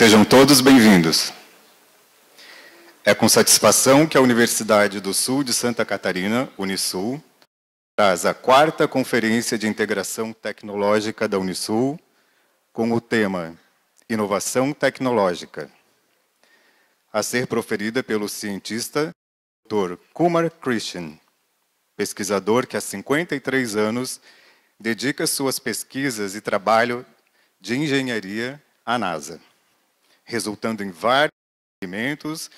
Sejam todos bem-vindos. É com satisfação que a Universidade do Sul de Santa Catarina, Unisul, traz a quarta Conferência de Integração Tecnológica da Unisul com o tema Inovação Tecnológica, a ser proferida pelo cientista Dr. Kumar Krishnan, pesquisador que há 53 anos dedica suas pesquisas e trabalho de engenharia à NASA resultando em vários experimentos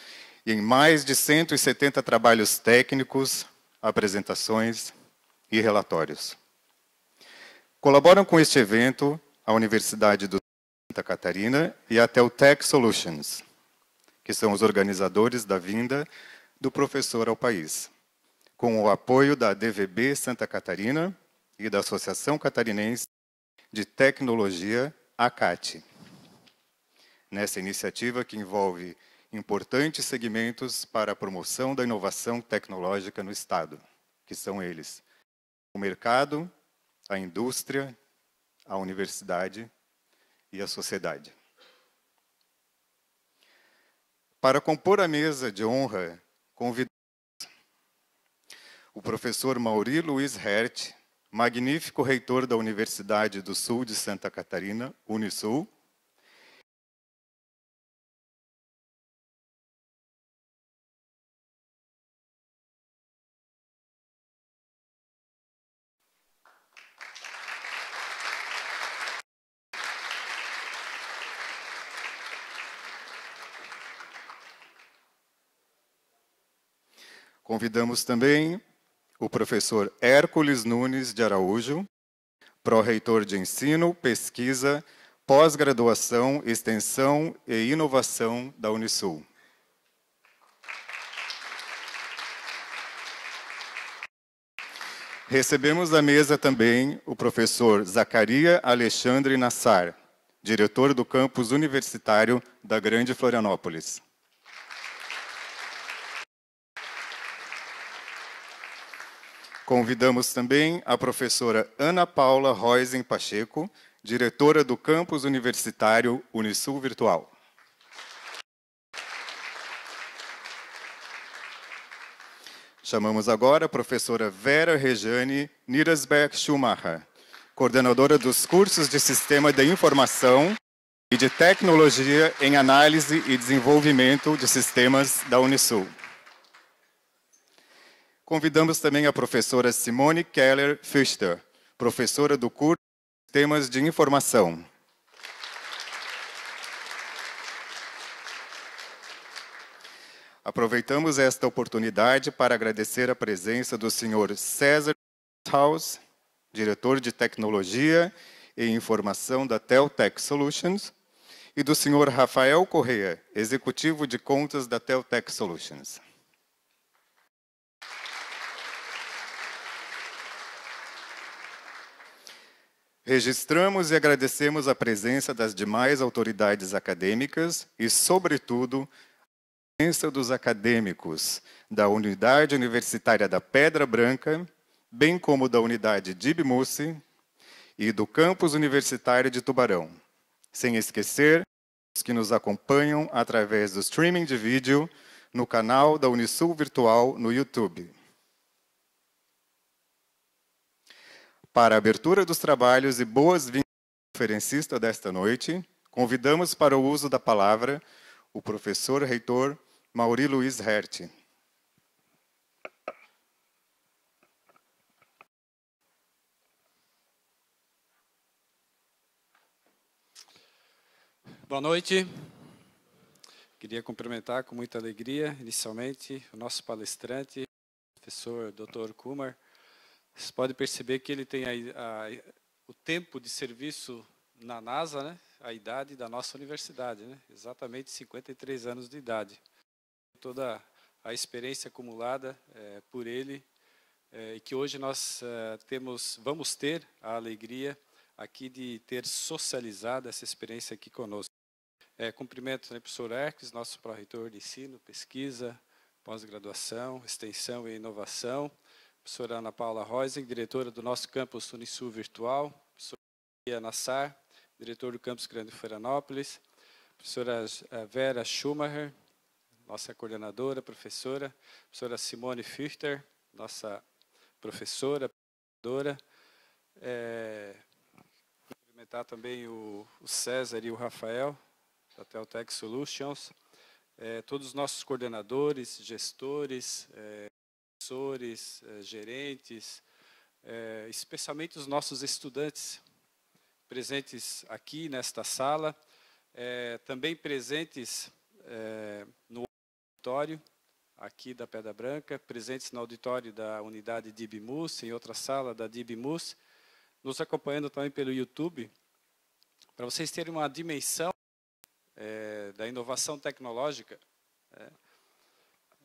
e em mais de 170 trabalhos técnicos, apresentações e relatórios. Colaboram com este evento a Universidade do Santa Catarina e a Teltech Solutions, que são os organizadores da vinda do professor ao país, com o apoio da DVB Santa Catarina e da Associação Catarinense de Tecnologia, ACAT nessa iniciativa que envolve importantes segmentos para a promoção da inovação tecnológica no Estado, que são eles o mercado, a indústria, a universidade e a sociedade. Para compor a mesa de honra, convidamos o professor Mauri Luiz Hert, magnífico reitor da Universidade do Sul de Santa Catarina, Unisul, Convidamos também o professor Hércules Nunes de Araújo, pró-reitor de ensino, pesquisa, pós-graduação, extensão e inovação da Unisul. Recebemos da mesa também o professor Zacaria Alexandre Nassar, diretor do campus universitário da Grande Florianópolis. Convidamos também a professora Ana Paula Roisen Pacheco, diretora do campus universitário Unisul Virtual. Chamamos agora a professora Vera Rejane Nirasberg Schumacher, coordenadora dos cursos de Sistema de Informação e de Tecnologia em Análise e Desenvolvimento de Sistemas da Unisul. Convidamos também a professora Simone Keller Fischer, professora do curso de de Informação. Aproveitamos esta oportunidade para agradecer a presença do senhor César Haus, diretor de Tecnologia e Informação da Teltech Solutions, e do senhor Rafael Correa, executivo de contas da Teltech Solutions. Registramos e agradecemos a presença das demais autoridades acadêmicas e, sobretudo, a presença dos acadêmicos da Unidade Universitária da Pedra Branca, bem como da Unidade Dib Ibimuce e do Campus Universitário de Tubarão. Sem esquecer os que nos acompanham através do streaming de vídeo no canal da Unisul Virtual no YouTube. Para a abertura dos trabalhos e boas-vindas ao conferencista desta noite, convidamos para o uso da palavra o professor reitor Mauri Luiz Hert. Boa noite. Queria cumprimentar com muita alegria, inicialmente, o nosso palestrante, professor Dr. Kumar. Vocês podem perceber que ele tem a, a, o tempo de serviço na NASA, né? a idade da nossa universidade, né? exatamente 53 anos de idade. Toda a experiência acumulada é, por ele é, e é, que hoje nós é, temos, vamos ter a alegria aqui de ter socializado essa experiência aqui conosco. É, cumprimento o né, professor Erques, nosso pró-reitor de ensino, pesquisa, pós-graduação, extensão e inovação professora Ana Paula Rosen, diretora do nosso campus Unisul Virtual, professora Maria Nassar, diretor do campus Grande Florianópolis, professora eh, Vera Schumacher, nossa coordenadora, professora, professora Simone Fichter, nossa professora, professora. É, cumprimentar também o, o, César e o Rafael, da Teltec Solutions, é, todos os nossos coordenadores, gestores, é, professores, eh, gerentes, eh, especialmente os nossos estudantes presentes aqui nesta sala, eh, também presentes no auditório aqui da Pedra Branca, presentes no auditório da unidade DibMus, em outra sala da DibMus, nos acompanhando também pelo YouTube, para vocês terem uma dimensão é, da inovação tecnológica. É,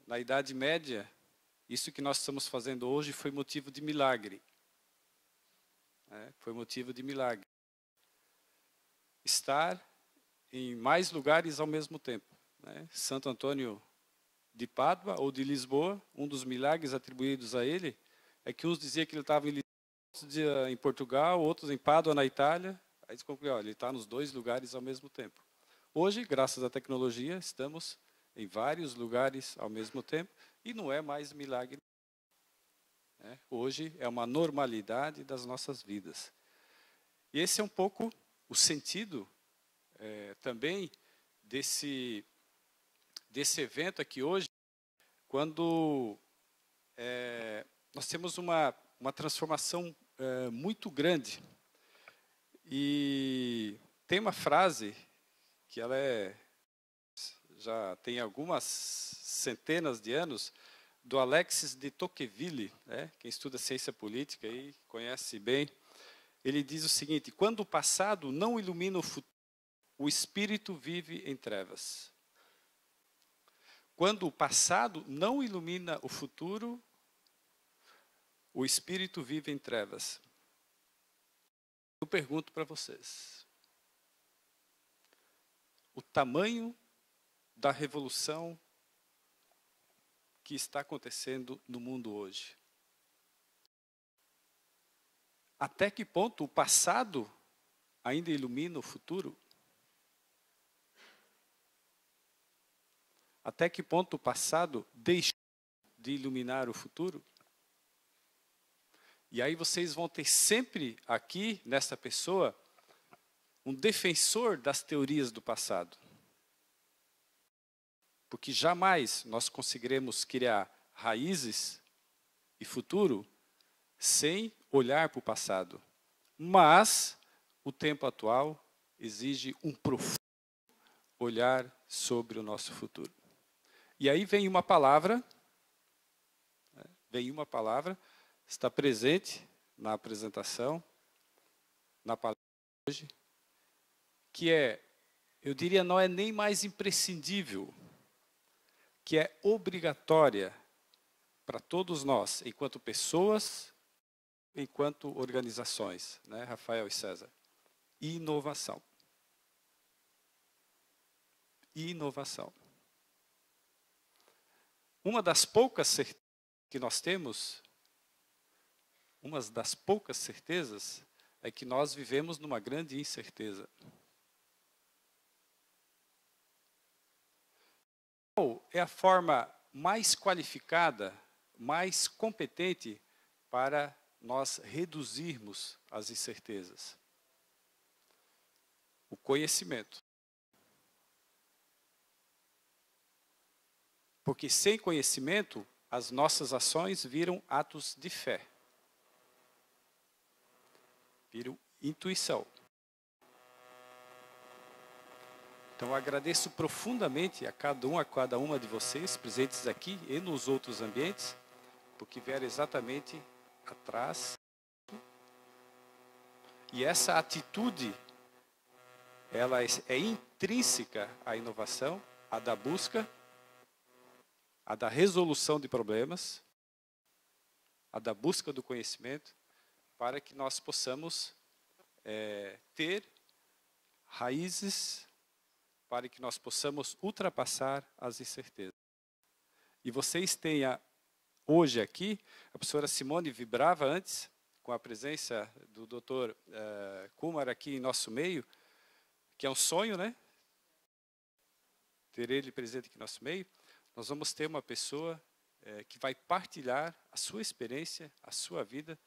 na Idade Média, isso que nós estamos fazendo hoje foi motivo de milagre. É, foi motivo de milagre. Estar em mais lugares ao mesmo tempo. Né? Santo Antônio de Pádua ou de Lisboa, um dos milagres atribuídos a ele é que uns diziam que ele estava em Lisboa, outros em Portugal, outros em Pádua, na Itália. Aí se concluíram: ele está nos dois lugares ao mesmo tempo. Hoje, graças à tecnologia, estamos em vários lugares ao mesmo tempo e não é mais milagre. Né? Hoje é uma normalidade das nossas vidas. E esse é um pouco o sentido é, também desse, desse evento aqui hoje, quando é, nós temos uma, uma transformação é, muito grande. E tem uma frase que ela é já tem algumas centenas de anos, do Alexis de Tocqueville, né? quem estuda ciência política e conhece bem. Ele diz o seguinte: quando o passado não ilumina o futuro, o espírito vive em trevas. Quando o passado não ilumina o futuro, o espírito vive em trevas. Eu pergunto para vocês: o tamanho da revolução que está acontecendo no mundo hoje. Até que ponto o passado ainda ilumina o futuro? Até que ponto o passado deixa de iluminar o futuro? E aí vocês vão ter sempre aqui, nesta pessoa, um defensor das teorias do passado porque jamais nós conseguiremos criar raízes e futuro sem olhar para o passado. Mas o tempo atual exige um profundo olhar sobre o nosso futuro. E aí vem uma palavra, né, vem uma palavra, está presente na apresentação, na palestra de hoje, que é, eu diria, não é nem mais imprescindível, que é obrigatória para todos nós, enquanto pessoas, enquanto organizações, né, Rafael e César? Inovação. Inovação. Uma das poucas certezas que nós temos, uma das poucas certezas, é que nós vivemos numa grande incerteza. Qual é a forma mais qualificada, mais competente para nós reduzirmos as incertezas? O conhecimento. Porque sem conhecimento, as nossas ações viram atos de fé, viram intuição. Então agradeço profundamente a cada um, a cada uma de vocês presentes aqui e nos outros ambientes, porque vieram exatamente atrás. E essa atitude, ela é, é intrínseca à inovação, à da busca, à da resolução de problemas, à da busca do conhecimento, para que nós possamos é, ter raízes para que nós possamos ultrapassar as incertezas. E vocês tenha hoje aqui, a professora Simone vibrava antes, com a presença do doutor uh, Kumar aqui em nosso meio, que é um sonho, né? Ter ele presente aqui em nosso meio. Nós vamos ter uma pessoa uh, que vai partilhar a sua experiência, a sua vida,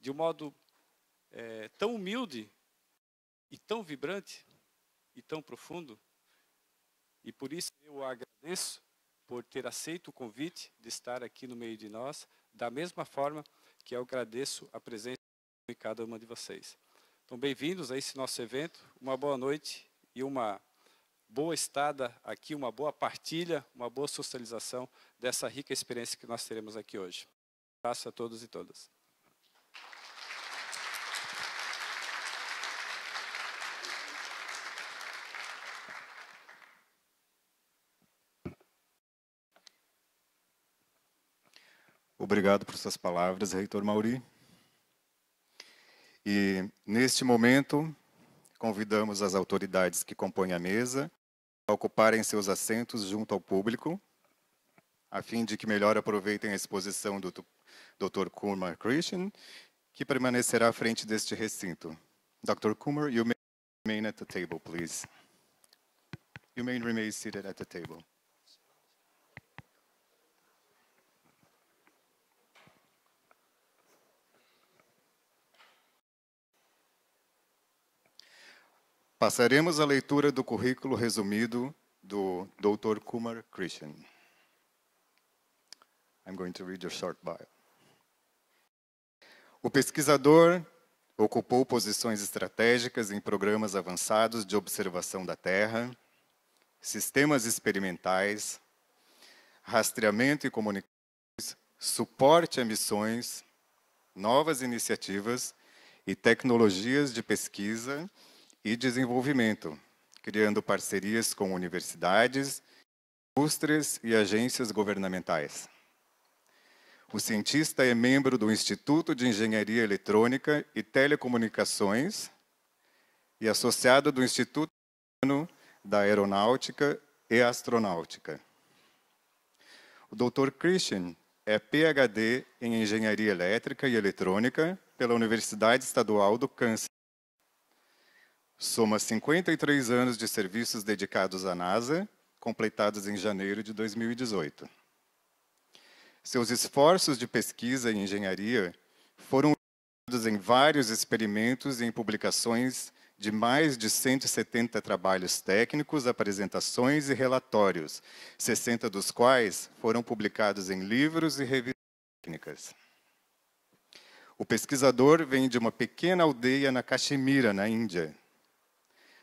de um modo uh, tão humilde e tão vibrante e tão profundo e por isso eu agradeço por ter aceito o convite de estar aqui no meio de nós, da mesma forma que eu agradeço a presença de cada uma de vocês. Então, bem-vindos a esse nosso evento. Uma boa noite e uma boa estada aqui, uma boa partilha, uma boa socialização dessa rica experiência que nós teremos aqui hoje. Um abraço a todos e todas. Obrigado por suas palavras, reitor Mauri. E, neste momento, convidamos as autoridades que compõem a mesa a ocuparem seus assentos junto ao público, a fim de que melhor aproveitem a exposição do Dr. Kumar Christian, que permanecerá à frente deste recinto. Dr. Kumar, you may remain at the table, please. You may remain seated at the table. Passaremos a leitura do currículo resumido do Dr. Kumar Krishnan. I'm going to read a short bio. O pesquisador ocupou posições estratégicas em programas avançados de observação da Terra, sistemas experimentais, rastreamento e comunicações, suporte a missões, novas iniciativas e tecnologias de pesquisa e desenvolvimento, criando parcerias com universidades, indústrias e agências governamentais. O cientista é membro do Instituto de Engenharia Eletrônica e Telecomunicações e associado do Instituto da Aeronáutica e Astronáutica. O Dr. Christian é PhD em Engenharia Elétrica e Eletrônica pela Universidade Estadual do Câncer. Soma 53 anos de serviços dedicados à NASA, completados em janeiro de 2018. Seus esforços de pesquisa e engenharia foram usados em vários experimentos e em publicações de mais de 170 trabalhos técnicos, apresentações e relatórios, 60 dos quais foram publicados em livros e revistas técnicas. O pesquisador vem de uma pequena aldeia na Caxemira, na Índia,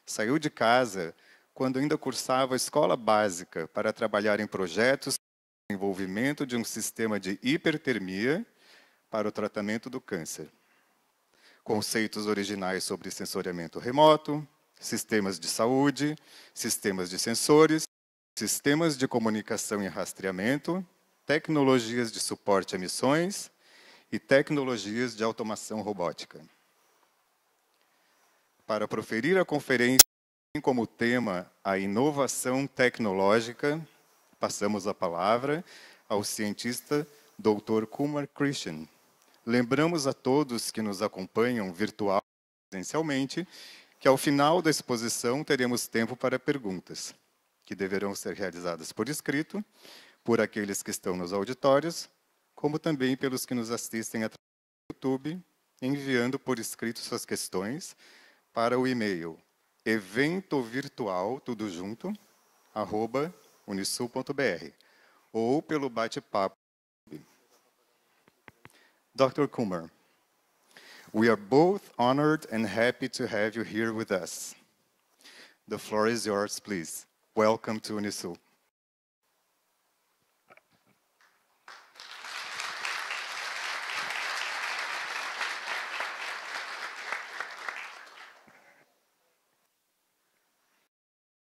Saiu de casa quando ainda cursava escola básica para trabalhar em projetos de desenvolvimento de um sistema de hipertermia para o tratamento do câncer. Conceitos originais sobre sensoriamento remoto, sistemas de saúde, sistemas de sensores, sistemas de comunicação e rastreamento, tecnologias de suporte a missões e tecnologias de automação robótica para proferir a conferência tem como tema a inovação tecnológica. Passamos a palavra ao cientista Dr. Kumar Christian. Lembramos a todos que nos acompanham virtual e presencialmente que ao final da exposição teremos tempo para perguntas, que deverão ser realizadas por escrito, por aqueles que estão nos auditórios, como também pelos que nos assistem através do YouTube, enviando por escrito suas questões para o e-mail evento tudo junto, arroba unisul.br ou pelo bate-papo. Dr. Kumar, we are both honored and happy to have you here with us. The floor is yours, please. Welcome to Unisul.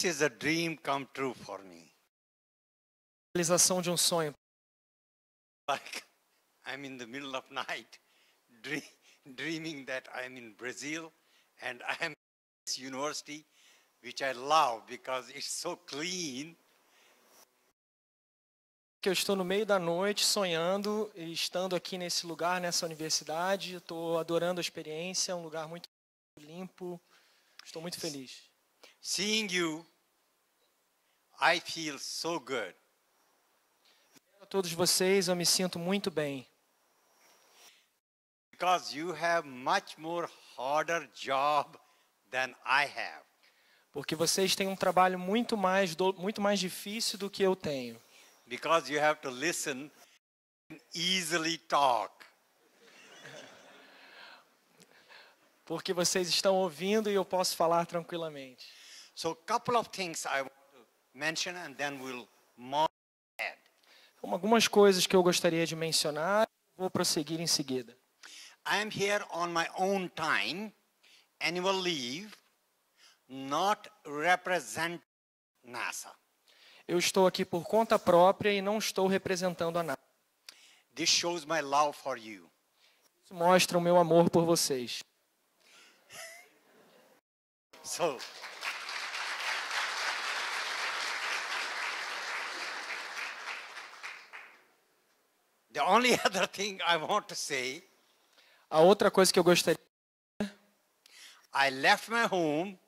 is a dream come true for me. Realização de um sonho. Like I'm in the middle of night dream, dreaming that I'm in Brazil and I'm at this university which I love because it's so clean. Que eu estou no meio da noite sonhando e estando aqui nesse lugar, nessa universidade, estou adorando a experiência, é um lugar muito limpo. Estou muito feliz. Seeing you I feel so good. A todos vocês, eu me sinto muito bem. Because you have much more harder job than I have. Porque vocês têm um trabalho muito mais muito mais difícil do que eu tenho. Because you have to listen and easily talk. Porque vocês estão ouvindo e eu posso falar tranquilamente. So couple of things I mention and then we'll move ahead. Então, algumas coisas que eu gostaria de mencionar, vou prosseguir em seguida. I am here on my own time, annual leave, not NASA. Eu estou aqui por conta própria e não estou representando a NASA. This shows my love for you. Isso mostra o meu amor por vocês. so, The only other thing I want to say, a outra coisa que eu gostaria I left my home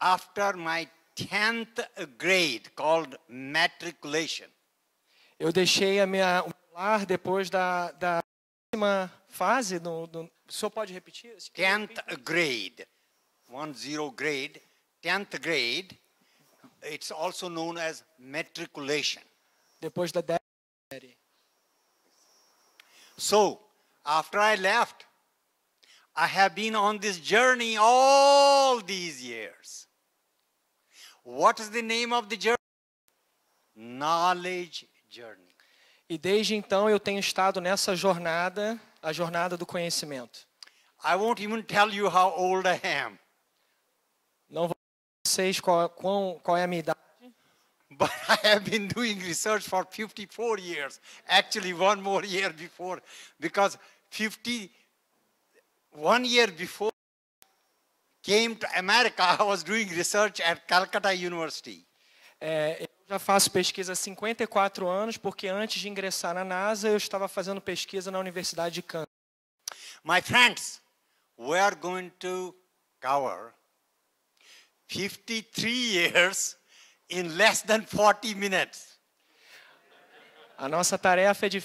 after my 10th grade called matriculation. Eu deixei a minha o meu lar depois da da última fase do, do o senhor pode repetir? 10th grade. One zero grade, 10th grade. It's also known as matriculation. Depois da décima série. So, after I left, I have been on this journey all these years. What is the name of the journey? Knowledge journey. E desde então eu tenho estado nessa jornada, a jornada do conhecimento. I won't even tell you how old I am. Não vou dizer vocês qual, qual, qual é a minha idade. but I have been doing research for 54 years, actually one more year before, because 50, year before came to America, I was doing research at Calcutta University. É, eu já faço pesquisa há 54 anos, porque antes de ingressar na NASA, eu estava fazendo pesquisa na Universidade de Kansas. My friends, we are going to cover 53 years in less than 40 minutes. A nossa tarefa é de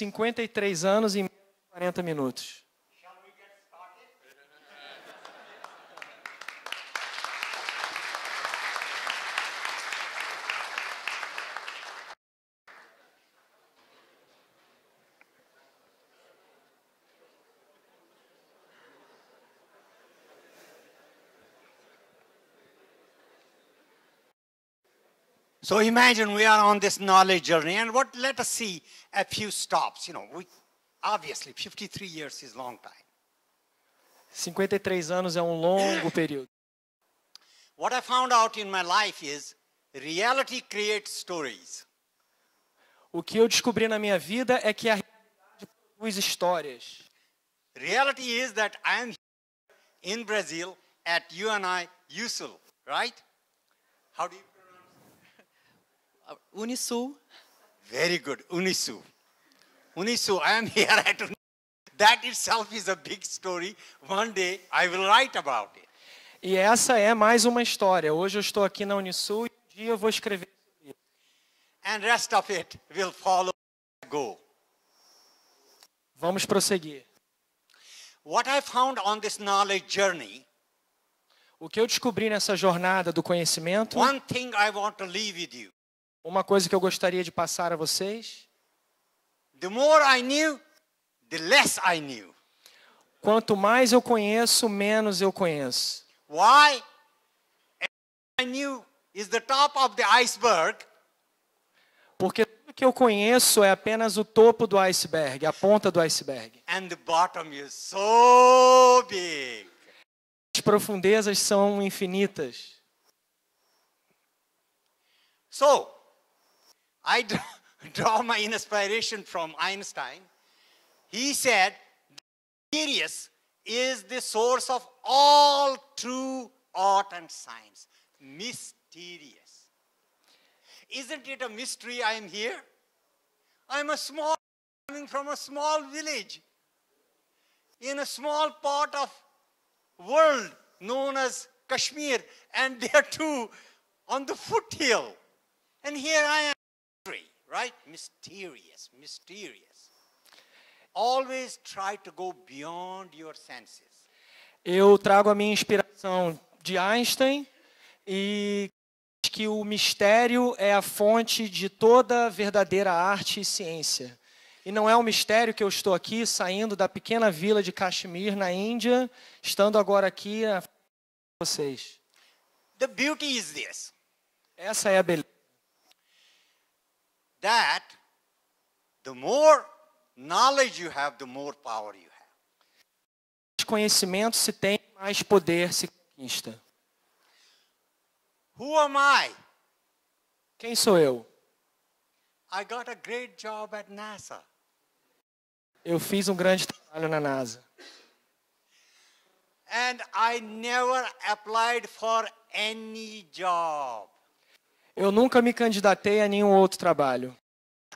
53 anos em 40 minutos. So imagine we are on this knowledge journey, and what let us see a few stops. You know, we, obviously 53 years is a long time. 53 anos é um longo período. What I found out in my life is reality creates stories. O que eu descobri na minha vida é que a realidade produz histórias. Reality is that I am in Brazil at UNI USUL, right? How do you Uh, Unisu. Very good, Unisu. Unisu, I am here at Unisu. That itself is a big story. One day I will write about it. E essa é mais uma história. Hoje eu estou aqui na Unisul e um dia eu vou escrever sobre isso. And rest of it will follow go. Vamos prosseguir. What I found on this knowledge journey o que eu descobri nessa jornada do conhecimento? One thing I want to leave with you. Uma coisa que eu gostaria de passar a vocês. The more I knew, the less I knew. Quanto mais eu conheço, menos eu conheço. Why? I knew is the top of the iceberg. Porque tudo que eu conheço é apenas o topo do iceberg, a ponta do iceberg. And the bottom is so big. As profundezas são infinitas. So, I draw my inspiration from Einstein. He said, "Mysterious is the source of all true art and science. Mysterious. Isn't it a mystery I am here? I'm a small, coming from a small village in a small part of world known as Kashmir, and there too on the foothill. And here I am right? Mysterious, mysterious. Always try to go beyond your senses. Eu trago a minha inspiração de Einstein e que o mistério é a fonte de toda verdadeira arte e ciência. E não é um mistério que eu estou aqui saindo da pequena vila de Kashmir, na Índia, estando agora aqui a vocês. The beauty is this. Essa é a beleza that, the more knowledge you have, the more power you have. Mais conhecimento se tem, mais poder se conquista. Who am I? Quem sou eu? I got a great job at NASA. Eu fiz um grande trabalho na NASA. And I never applied for any job. Eu nunca me candidatei a nenhum outro trabalho.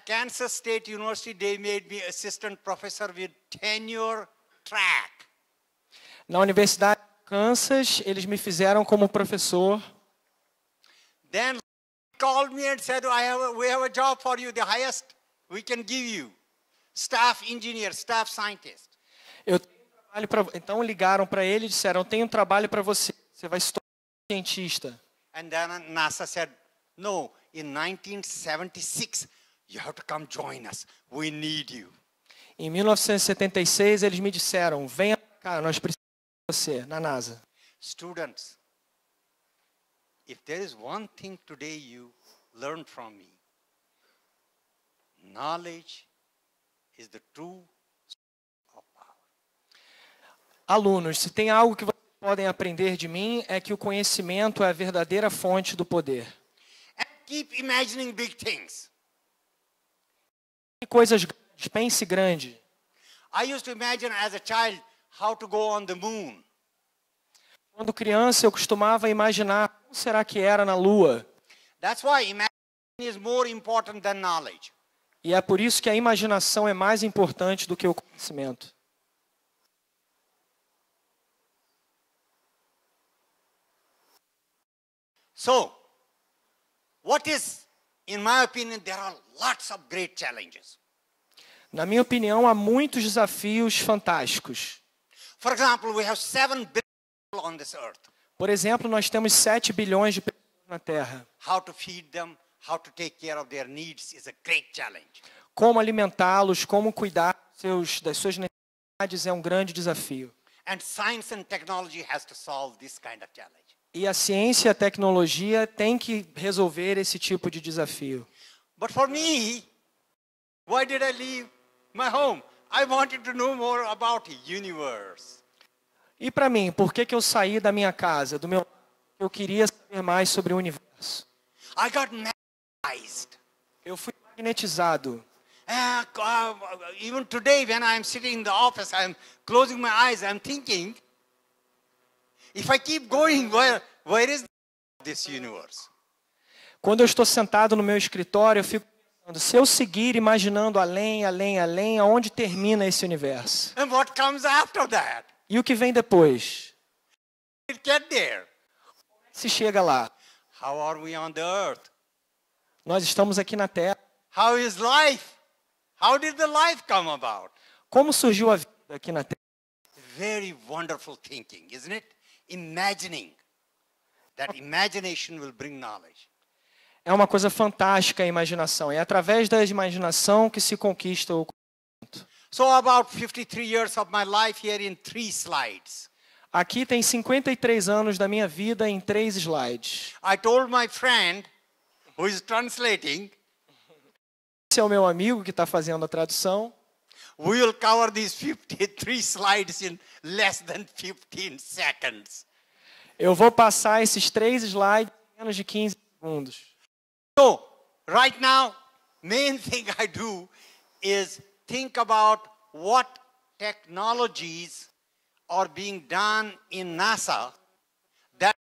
Kansas State University they made me assistant professor with tenure track. Na Universidade de Kansas, eles me fizeram como professor. Then called me and said, I have a, "We have a job for you, the highest we can give you, staff engineer, staff scientist." Eu tenho um trabalho pra, então ligaram para ele e disseram: "Tenho um trabalho para você. Você vai se tornar um cientista." And then NASA said, no, in 1976, you have to come join us. We need you. Em 1976, eles me disseram: venha cá, nós precisamos de você na NASA. Students, if there is one thing today you learn from me, knowledge is the true of power. Alunos, se tem algo que vocês podem aprender de mim é que o conhecimento é a verdadeira fonte do poder. Keep imagining big things. Coisas grandes, pense grande. I used to imagine as a child how to go on the moon. Quando criança eu costumava imaginar como será que era na lua. That's why imagination is more important than knowledge. E é por isso que a imaginação é mais importante do que o conhecimento. So, What is, in my opinion, there are lots of great challenges. Na minha opinião, há muitos desafios fantásticos. For example, we have billion on this earth. Por exemplo, nós temos 7 bilhões de pessoas na Terra. How to feed them, how to take care of their needs is a great challenge. Como alimentá-los, como cuidar seus, das suas necessidades é um grande desafio. And science and technology has to solve this kind of challenge. E a ciência e a tecnologia têm que resolver esse tipo de desafio. But for me, why did I leave my home? I wanted to know more about the universe. E para mim, por que que eu saí da minha casa, do meu eu queria saber mais sobre o universo. I got magnetized. Eu fui magnetizado. Uh, uh, even today when I'm sitting in the office, I'm closing my eyes, I'm thinking If I keep going, where, where is this universe? Quando eu estou sentado no meu escritório, eu fico pensando, se eu seguir imaginando além, além, além, aonde termina esse universo? And what comes after that? E o que vem depois? It get there. Se chega lá. How are we on the earth? Nós estamos aqui na Terra. How is life? How did the life come about? Como surgiu a vida aqui na Terra? Very wonderful thinking, isn't it? imagining. That imagination will bring knowledge. É uma coisa fantástica a imaginação. É através da imaginação que se conquista o conhecimento. So about 53 years of my life here in three slides. Aqui tem 53 anos da minha vida em três slides. I told my friend who is translating. Esse é o meu amigo que está fazendo a tradução we will cover these 53 slides in less than 15 seconds. Eu vou passar esses três slides em menos de 15 segundos. So, right now, main thing I do is think about what technologies are being done in NASA that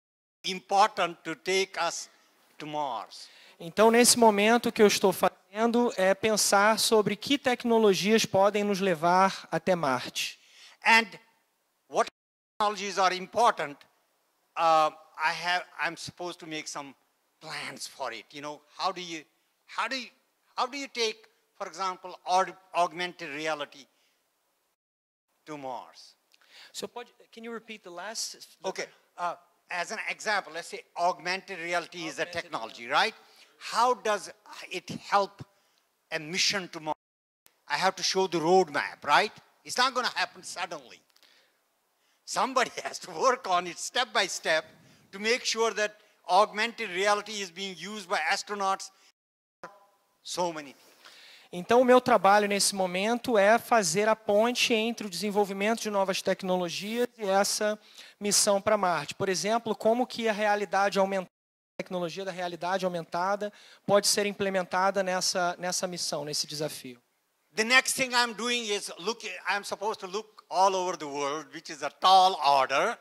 important to take us to Mars. Então, nesse momento que eu estou fazendo fazendo é pensar sobre que tecnologias podem nos levar até Marte. And what technologies are important? Uh, I have I'm supposed to make some plans for it. You know, how do you how do you how do you take for example augmented reality to Mars? So can you repeat the last Okay. Uh, as an example, let's say augmented reality augmented is a technology, reality. right? how does it help a mission tomorrow? I have to show the roadmap, right? It's not going to happen suddenly. Somebody has to work on it step by step to make sure that augmented reality is being used by astronauts so many things. Então, o meu trabalho nesse momento é fazer a ponte entre o desenvolvimento de novas tecnologias e essa missão para Marte. Por exemplo, como que a realidade aumentou tecnologia da realidade aumentada pode ser implementada nessa nessa missão, nesse desafio. The next thing I'm doing is look I'm supposed to look all over the world, which is a tall order.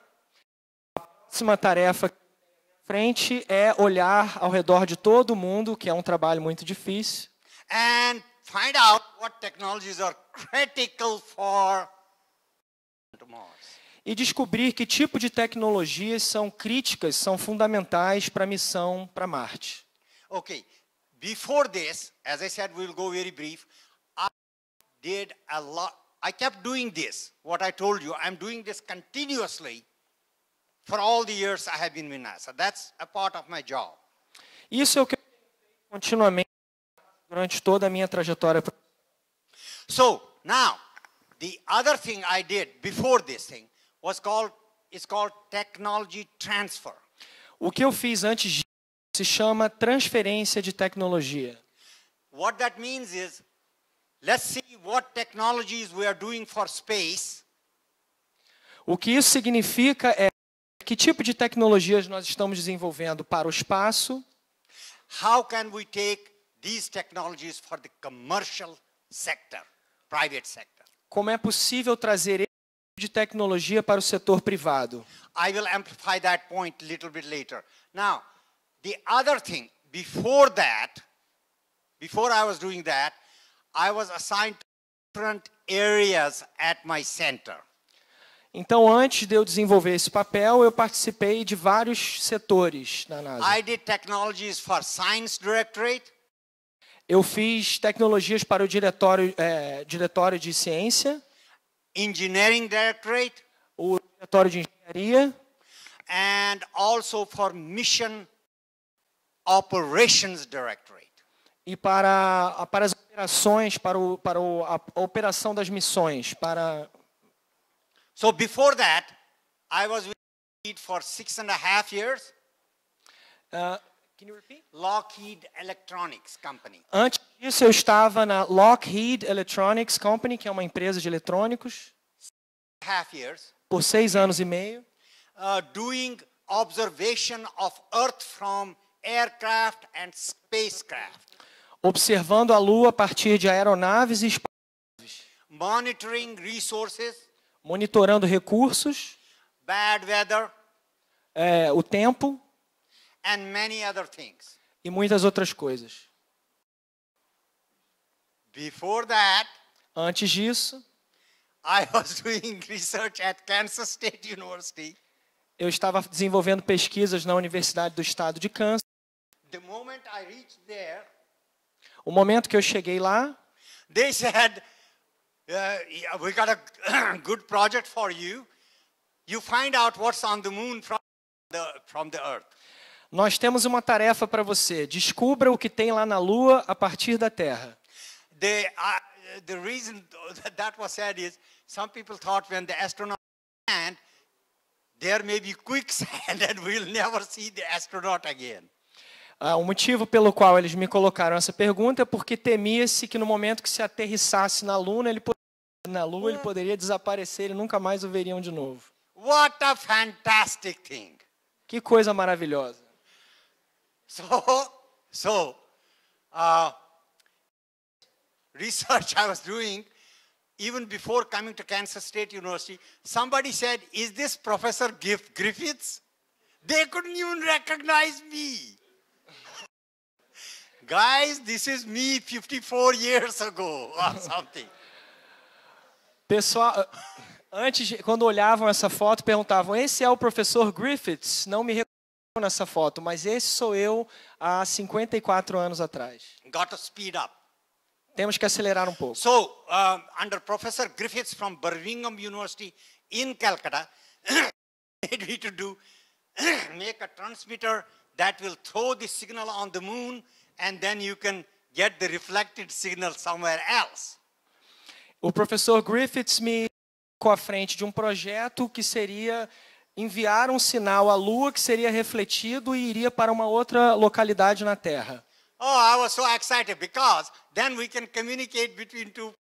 A próxima tarefa frente é olhar ao redor de todo o mundo, que é um trabalho muito difícil. And find out what technologies are critical for tomorrow e descobrir que tipo de tecnologias são críticas, são fundamentais para a missão para Marte. Ok, Before this, as I said, we'll go very brief. I did a lot. I kept doing this. What I told you, I'm doing this continuously for all the years I have been with NASA. That's a part of my job. Isso é o que eu continuamente durante toda a minha trajetória. So, now, the other thing I did before this thing was called is called technology transfer. O que eu fiz antes se chama transferência de tecnologia. What that means is let's see what technologies we are doing for space. O que isso significa é que tipo de tecnologias nós estamos desenvolvendo para o espaço? How can we take these technologies for the commercial sector, private sector? Como é possível trazer Tipo de tecnologia para o setor privado. I will amplify that point a little bit later. Now, the other thing before that, before I was doing that, I was assigned different areas at my center. Então, antes de eu desenvolver esse papel, eu participei de vários setores na NASA. I did technologies for science directorate. Eu fiz tecnologias para o diretório, é, diretório de ciência. Engineering Directorate, o Diretório de Engenharia, and also for Mission Operations Directorate. E para, para as operações, para, o, para o, a, a operação das missões, para... So before that, I was with for six and a half years. Uh, Lockheed Electronics Company. Antes disso, eu estava na Lockheed Electronics Company, que é uma empresa de eletrônicos, years, por seis anos e meio, uh, doing observation of Earth from aircraft and spacecraft. Observando a Lua a partir de aeronaves e espaços. Monitoring resources. Monitorando recursos. Bad weather. É, o tempo and many other things. E muitas outras coisas. Before that, antes disso, I was doing research at Kansas State University. Eu estava desenvolvendo pesquisas na Universidade do Estado de Kansas. The moment I reached there, o momento que eu cheguei lá, they said, uh, "We got a good project for you. You find out what's on the moon from the, from the Earth." Nós temos uma tarefa para você. Descubra o que tem lá na Lua a partir da Terra. The, uh, the reason that was said is some people thought when the astronaut land, there may be quicksand and we'll never see the astronaut again. Ah, o motivo pelo qual eles me colocaram essa pergunta é porque temia-se que no momento que se aterrissasse na Lua ele na Lua, ele poderia desaparecer e nunca mais o veriam de novo. What a fantastic thing! Que coisa maravilhosa! So, so uh, research I was doing, even before coming to Kansas State University, somebody said, is this Professor Giff Griffiths? They couldn't even recognize me. Guys, this is me 54 years ago or something. Pessoal, antes, quando olhavam essa foto, perguntavam, esse é o professor Griffiths? Não me nessa foto, mas esse sou eu há 54 anos atrás. Got to speed up. Temos que acelerar um pouco. So, uh, under Professor Griffiths from Birmingham University in Calcutta, made me to do make a transmitter that will throw the signal on the moon and then you can get the reflected signal somewhere else. O professor Griffiths me com à frente de um projeto que seria enviar um sinal à Lua que seria refletido e iria para uma outra localidade na Terra. Oh, so two...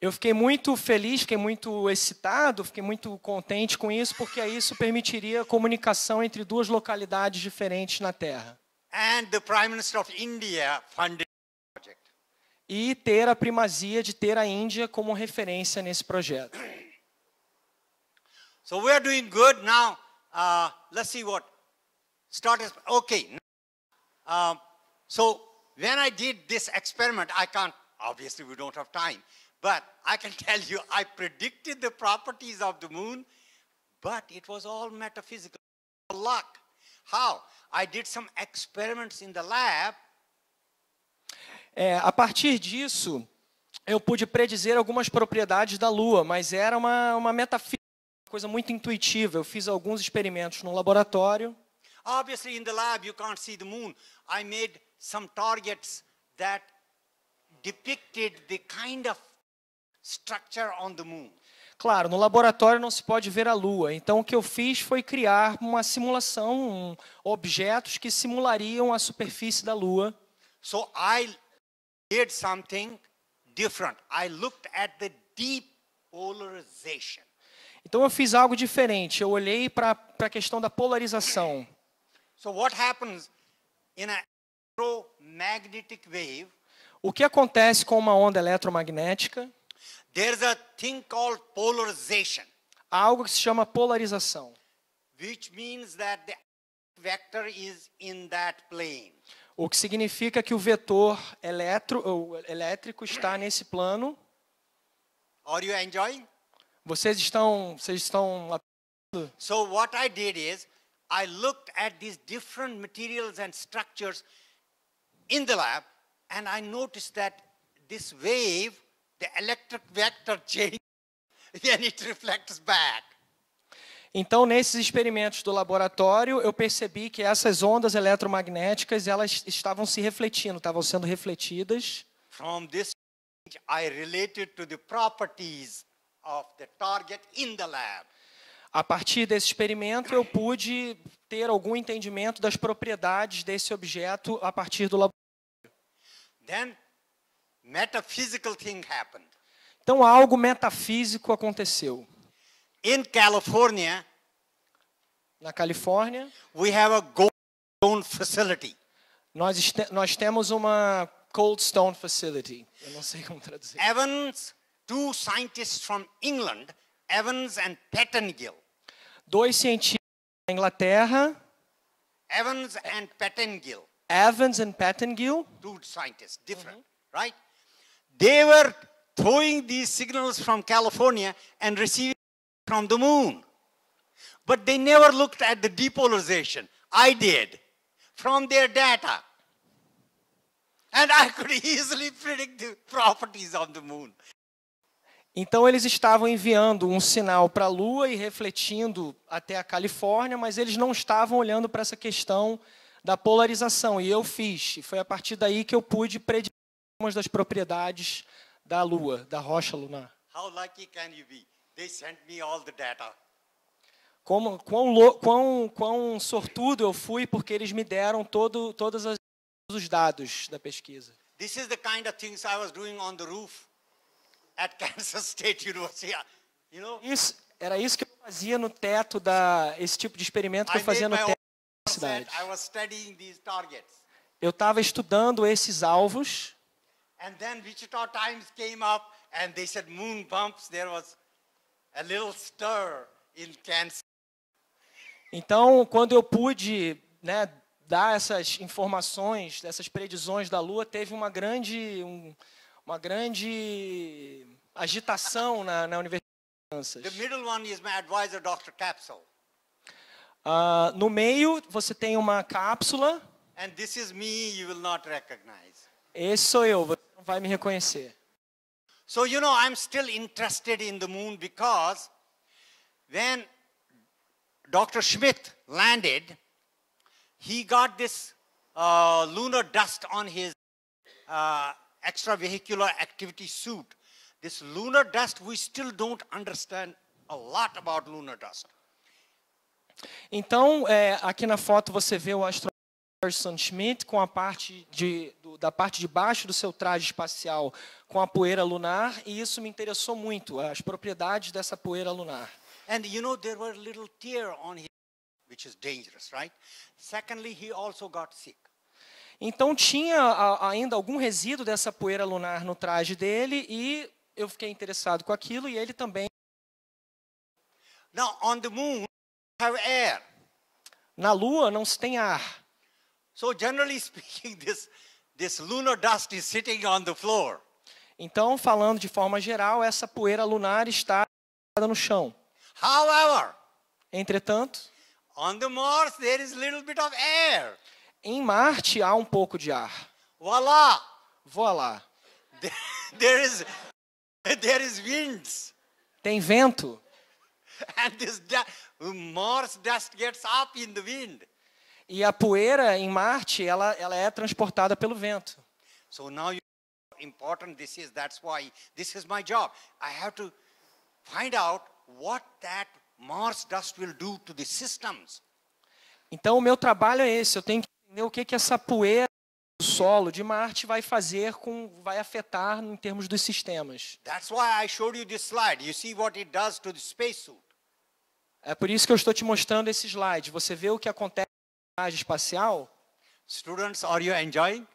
Eu fiquei muito feliz, fiquei muito excitado, fiquei muito contente com isso, porque isso permitiria comunicação entre duas localidades diferentes na Terra. E ter a primazia de ter a Índia como referência nesse projeto. So we are doing good now. Uh, let's see what. Start okay. Um, so when I did this experiment, I can't, obviously we don't have time, but I can tell you I predicted the properties of the moon, but it was all metaphysical luck. How? I did some experiments in the lab. É, a partir disso, eu pude predizer algumas propriedades da Lua, mas era uma, uma metafísica coisa muito intuitiva. Eu fiz alguns experimentos no laboratório. Obviously in the lab you can't see the moon. I made some targets that depicted the kind of structure on the moon. Claro, no laboratório não se pode ver a lua. Então o que eu fiz foi criar uma simulação, um, objetos que simulariam a superfície da lua. So I did something different. I looked at the deep então eu fiz algo diferente. Eu olhei para a questão da polarização. So wave, o que acontece com uma onda eletromagnética? There's a thing called polarization. Há algo que se chama polarização. Which means that the vector is in that plane. O que significa que o vetor eletro, elétrico está nesse plano. Are you enjoying? Vocês estão, vocês estão So what I did is I looked at these different materials and structures in the lab and I noticed that this wave, the electric vector changes and it reflects back. Então, nesses experimentos do laboratório, eu percebi que essas ondas eletromagnéticas elas estavam se refletindo, estavam sendo refletidas. From this, I related to the properties a partir desse experimento, eu pude ter algum entendimento das propriedades desse objeto a partir do laboratório. Then, metaphysical thing happened. Então algo metafísico aconteceu. In California, na Califórnia, we have a facility. Nós, nós temos uma cold stone facility. Eu não sei como traduzir. Evans two scientists from England, Evans and Pettengill. Dois cientistas da Inglaterra, Evans and Pettengill. Evans and Pettengill. Two scientists, different, mm -hmm. right? They were throwing these signals from California and receiving from the moon. But they never looked at the depolarization. I did from their data. And I could easily predict the properties of the moon. Então eles estavam enviando um sinal para a Lua e refletindo até a Califórnia, mas eles não estavam olhando para essa questão da polarização. E eu fiz. E foi a partir daí que eu pude predizer algumas das propriedades da Lua, da rocha lunar. How lucky can you be? They sent me all the data. Como, quão, quão, quão sortudo eu fui porque eles me deram todo, todos os dados da pesquisa. This is the kind of things I was doing on the roof. Isso, era isso que eu fazia no teto da esse tipo de experimento que eu fazia no teto da cidade. Eu estava estudando esses alvos. And then Wichita Times came up and they said moon bumps there was a little stir in Kansas. Então, quando eu pude, né, dar essas informações, dessas previsões da lua, teve uma grande um, uma grande agitação na, na Universidade de The middle one is my advisor, Dr. Capsule. Uh, no meio você tem uma cápsula. And this is me, you will not recognize. Esse sou eu, você não vai me reconhecer. So you know, I'm still interested in the moon because when Dr. Schmidt landed, he got this uh, lunar dust on his uh, extravehicular activity suit. This lunar dust, we still don't understand a lot about lunar dust. Então, é, aqui na foto você vê o astronauta Gerson Schmidt com a parte de, do, da parte de baixo do seu traje espacial com a poeira lunar e isso me interessou muito as propriedades dessa poeira lunar. And you know there were little tear on his which is dangerous, right? Secondly, he also got sick. Então tinha a, ainda algum resíduo dessa poeira lunar no traje dele e eu fiquei interessado com aquilo e ele também. Now on the moon have air. Na lua não se tem ar. So generally speaking this this lunar dust is sitting on the floor. Então falando de forma geral, essa poeira lunar está no chão. However, entretanto, on the Mars there is little bit of air. Em Marte há um pouco de ar. Voilà. Voilà. There is there is winds. Tem vento. And this Mars dust gets up in the wind. E a poeira em Marte, ela ela é transportada pelo vento. So now you important this is that's why this is my job. I have to find out what that Mars dust will do to the systems. Então o meu trabalho é esse, eu tenho que entender o que, que essa poeira do solo de Marte vai fazer com vai afetar em termos dos sistemas. That's why I showed you this slide. You see what it does to the spacesuit. É por isso que eu estou te mostrando esse slide. Você vê o que acontece na viagem espacial? Students, are you enjoying?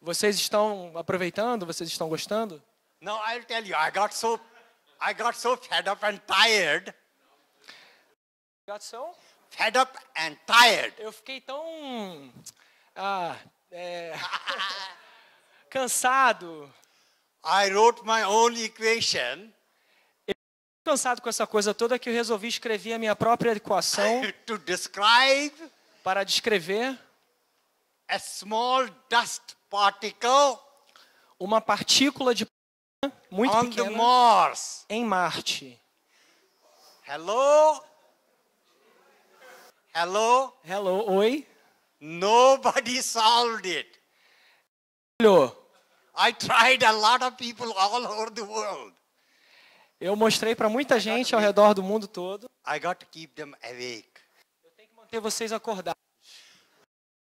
Vocês estão aproveitando? Vocês estão gostando? Não, I'll tell you. I got so I got so fed up and tired. got so? fed up and tired. Eu fiquei tão ah, é, cansado. I wrote my own equation. Eu cansado com essa coisa toda que eu resolvi escrever a minha própria equação to describe para descrever a small dust particle uma partícula de muito pequena the Mars. em Marte. Hello Hello? Hello, oi? Nobody solved it. Hello, I tried a lot of people all over the world. Eu mostrei para muita gente ao redor do mundo todo. I got to keep them awake. Eu tenho que manter vocês acordados.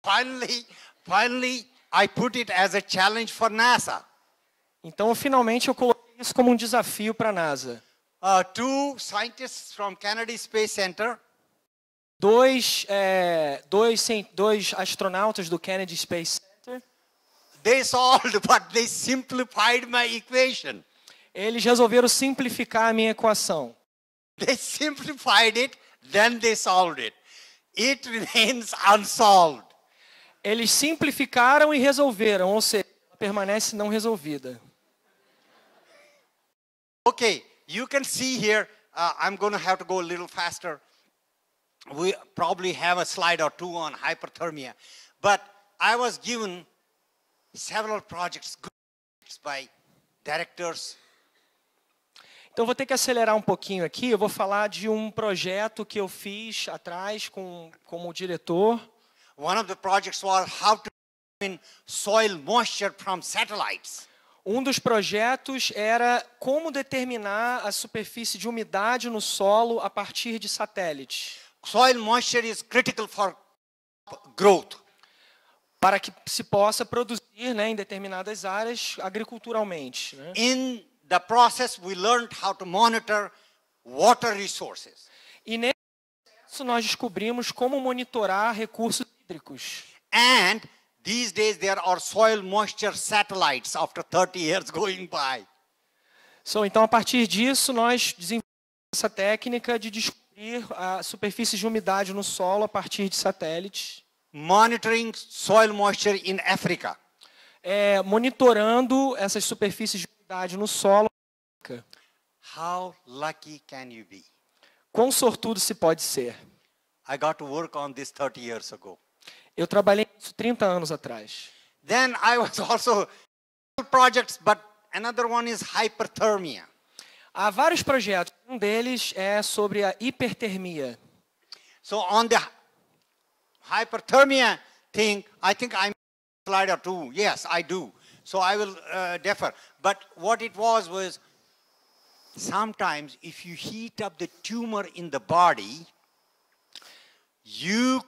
Finally, finally I put it as a challenge for NASA. Então, finalmente eu coloquei isso como um desafio para a NASA. Uh, two scientists from Kennedy Space Center dois, é, dois, dois astronautas do Kennedy Space Center. They solved, but they simplified my equation. Eles resolveram simplificar a minha equação. They simplified it, then they solved it. It remains unsolved. Eles simplificaram e resolveram, ou seja, permanece não resolvida. Okay, you can see here. Uh, I'm going to have to go a little faster we probably have a slide or two on hyperthermia. But I was given several projects by directors. Então vou ter que acelerar um pouquinho aqui. Eu vou falar de um projeto que eu fiz atrás com como diretor. One of the projects was how to determine soil moisture from satellites. Um dos projetos era como determinar a superfície de umidade no solo a partir de satélites. Soil moisture is critical for growth. Para que se possa produzir, né, em determinadas áreas agriculturalmente, né? In the process we learned how to monitor water resources. E nesse processo nós descobrimos como monitorar recursos hídricos. And these days there are soil moisture satellites after 30 years going by. So, então a partir disso nós desenvolvemos essa técnica de descobrir medir a superfície de umidade no solo a partir de satélites. Monitoring soil moisture in Africa. É, monitorando essas superfícies de umidade no solo. How lucky can you be? Quão sortudo se pode ser? I got to work on this 30 years ago. Eu trabalhei isso 30 anos atrás. Then I was also projects but another one is hyperthermia. Há vários projetos. Um deles é sobre a hipertermia. So on the hyperthermia thing, I think I'm slide or two. Yes, I do. So I will uh, defer. But what it was was sometimes if you heat up the tumor in the body, you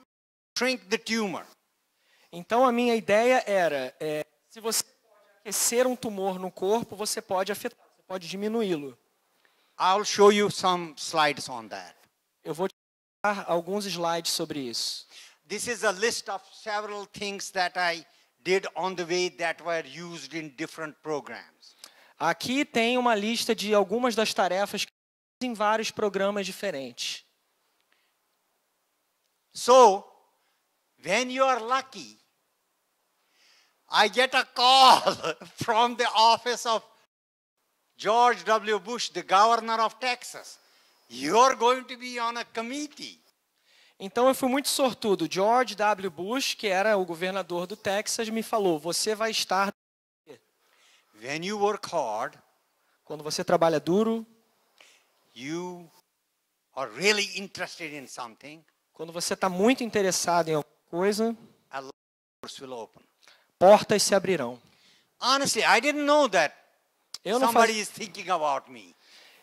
shrink the tumor. Então a minha ideia era, é, se você pode aquecer um tumor no corpo, você pode afetar, você pode diminuí-lo. I'll show you some slides on that. Eu vou te dar alguns slides sobre isso. This is a list of several things that I did on the way that were used in different programs. Aqui tem uma lista de algumas das tarefas que em vários programas diferentes. So, when you are lucky, I get a call from the office of George W. Bush, the governor of Texas. You're going to be on a committee. Então eu fui muito sortudo. George W. Bush, que era o governador do Texas, me falou: "Você vai estar When you work hard, quando você trabalha duro, you are really interested in something. Quando você está muito interessado em alguma coisa, a will open. portas se abrirão. Honestly, I didn't know that eu não, faz...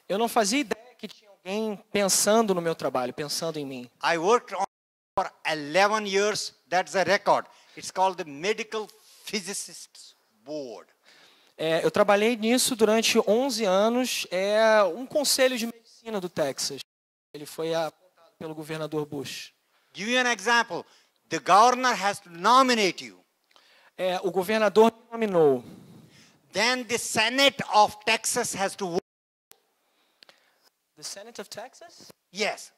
eu não fazia ideia que tinha alguém pensando no meu trabalho, pensando em mim. I worked on for 11 years. That's a record. It's called the Medical Physicists Board. É, eu trabalhei nisso durante 11 anos. É um conselho de medicina do Texas. Ele foi apontado pelo governador Bush. Give you an example. The governor has to nominate you. É, o governador me nominou then the Senate of Texas has to vote. The Senate of Texas? Yes.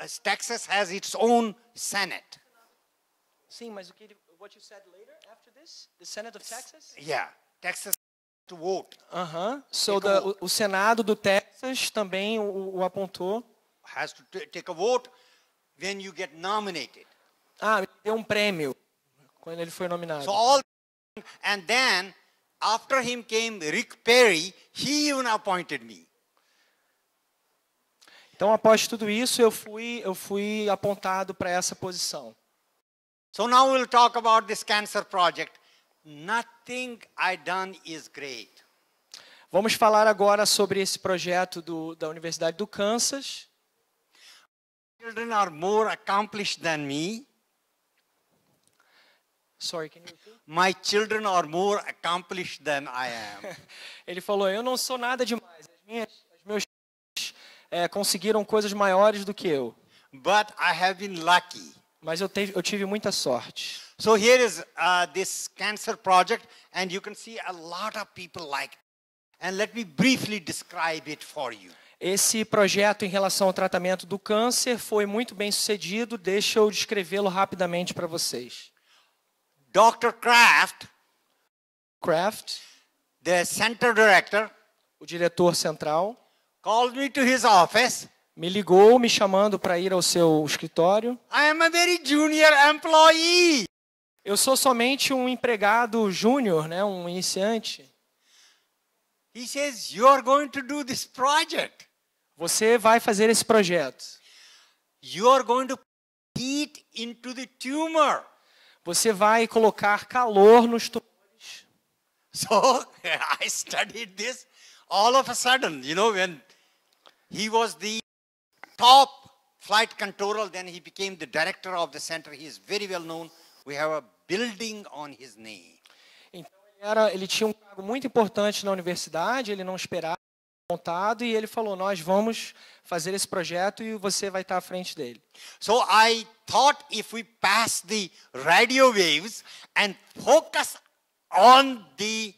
As uh, Texas has its own Senate. Sim, mas o que what you said later after this? The Senate of Texas? Yeah. Texas to vote. Uh-huh. So the, o, o, Senado do Texas também o, o apontou. Has to take a vote when you get nominated. Ah, deu um prêmio quando ele foi nominado. So all and then After him came Rick Perry, he even appointed me. Então, após tudo isso, eu fui, eu fui apontado para essa posição. So now we'll talk about this cancer project. Nothing I done is great. Vamos falar agora sobre esse projeto do, da Universidade do Kansas. Children are more accomplished than me. Sorry, can you My children are more accomplished than I am. Ele falou: Eu não sou nada demais. As minhas, os meus filhos é, conseguiram coisas maiores do que eu. But I have been lucky. Mas eu, teve, eu tive muita sorte. So here is uh, this cancer project, and you can see a lot of people like. It. And let me briefly describe it for you. Esse projeto em relação ao tratamento do câncer foi muito bem sucedido. Deixa eu descrevê-lo rapidamente para vocês. Dr. Kraft, Kraft, the center director, o diretor central, called me to his office. Me ligou me chamando para ir ao seu escritório. I am a very junior employee. Eu sou somente um empregado júnior, né, um iniciante. He says you are going to do this project. Você vai fazer esse projeto. You are going to eat into the tumor. Você vai colocar calor nos tumores. So I studied this all of a sudden, you know, when he was the top flight controller, then he became the director of the center. He is very well known. We have a building on his name. Então ele, era, ele tinha um cargo muito importante na universidade, ele não esperava montado e ele falou: "Nós vamos fazer esse projeto e você vai estar à frente dele." So I thought if we pass the radio waves and focus on the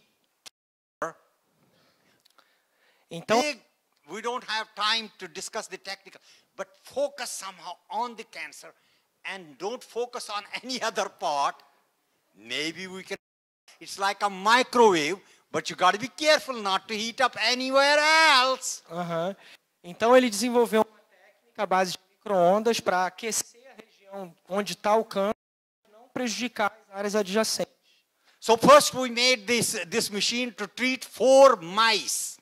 Então big, we don't have time to discuss the technical, but focus somehow on the cancer and don't focus on any other part. Maybe we can It's like a microwave But you got to be careful not to heat up anywhere else. Uhum. Então ele desenvolveu uma técnica à base de microondas para aquecer a região onde está o câncer, não prejudicar as áreas adjacentes. So first we made this this machine to treat four mice.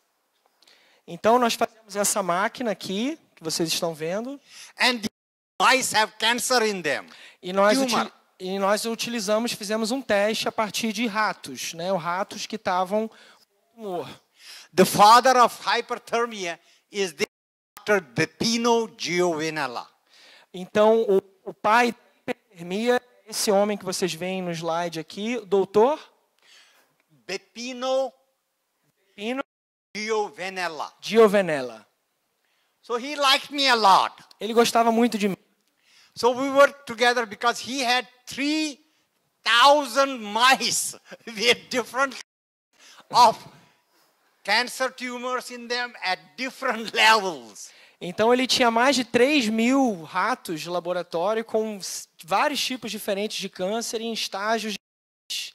Então nós fazemos essa máquina aqui que vocês estão vendo. And the mice have cancer in them. E nós Tumor e nós utilizamos, fizemos um teste a partir de ratos, né? Os ratos que estavam com The father of hyperthermia is the Dr. Beppino Giovinella. Então, o, o pai da hipertermia é esse homem que vocês veem no slide aqui, doutor Beppino, Beppino Giovinella. Giovinella. So he liked me a lot. Ele gostava muito de mim. So we were together because he had 3,000 mice with different of cancer tumors in them at different levels. Então ele tinha mais de 3 mil ratos de laboratório com vários tipos diferentes de câncer em estágios de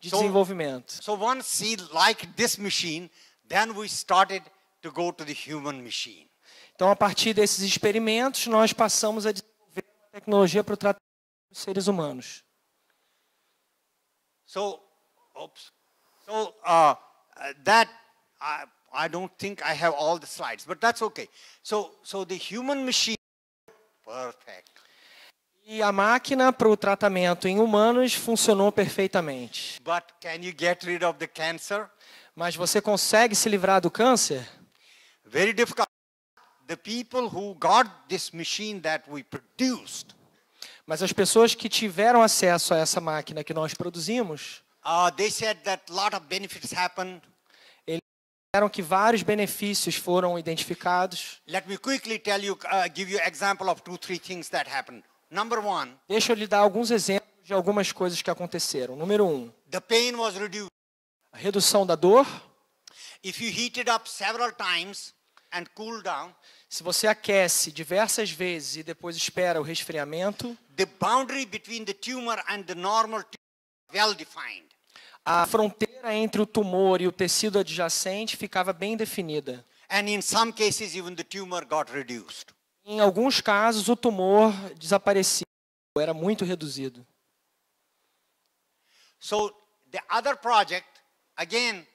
desenvolvimento. so once he liked this machine, then we started to go to the human machine. Então a partir desses experimentos nós passamos a tecnologia para o tratamento dos seres humanos. So, oops. So, uh, that, I, I don't think I have all the slides, but that's okay. So, so the human machine, perfect. E a máquina para o tratamento em humanos funcionou perfeitamente. But can you get rid of the cancer? Mas você consegue se livrar do câncer? Very difficult the people who got this machine that we produced, mas as pessoas que tiveram acesso a essa máquina que nós produzimos, uh, they said that lot of benefits happened. Eles disseram que vários benefícios foram identificados. Let me quickly tell you, uh, give you example of two, three things that happened. Number one. Deixa eu lhe dar alguns exemplos de algumas coisas que aconteceram. Número um. The pain was reduced. A redução da dor. If you heat it up several times se você aquece diversas vezes e depois espera o resfriamento, A fronteira entre o tumor e o tecido adjacente ficava bem definida. Em alguns casos o tumor desaparecia, era muito reduzido. So the other project again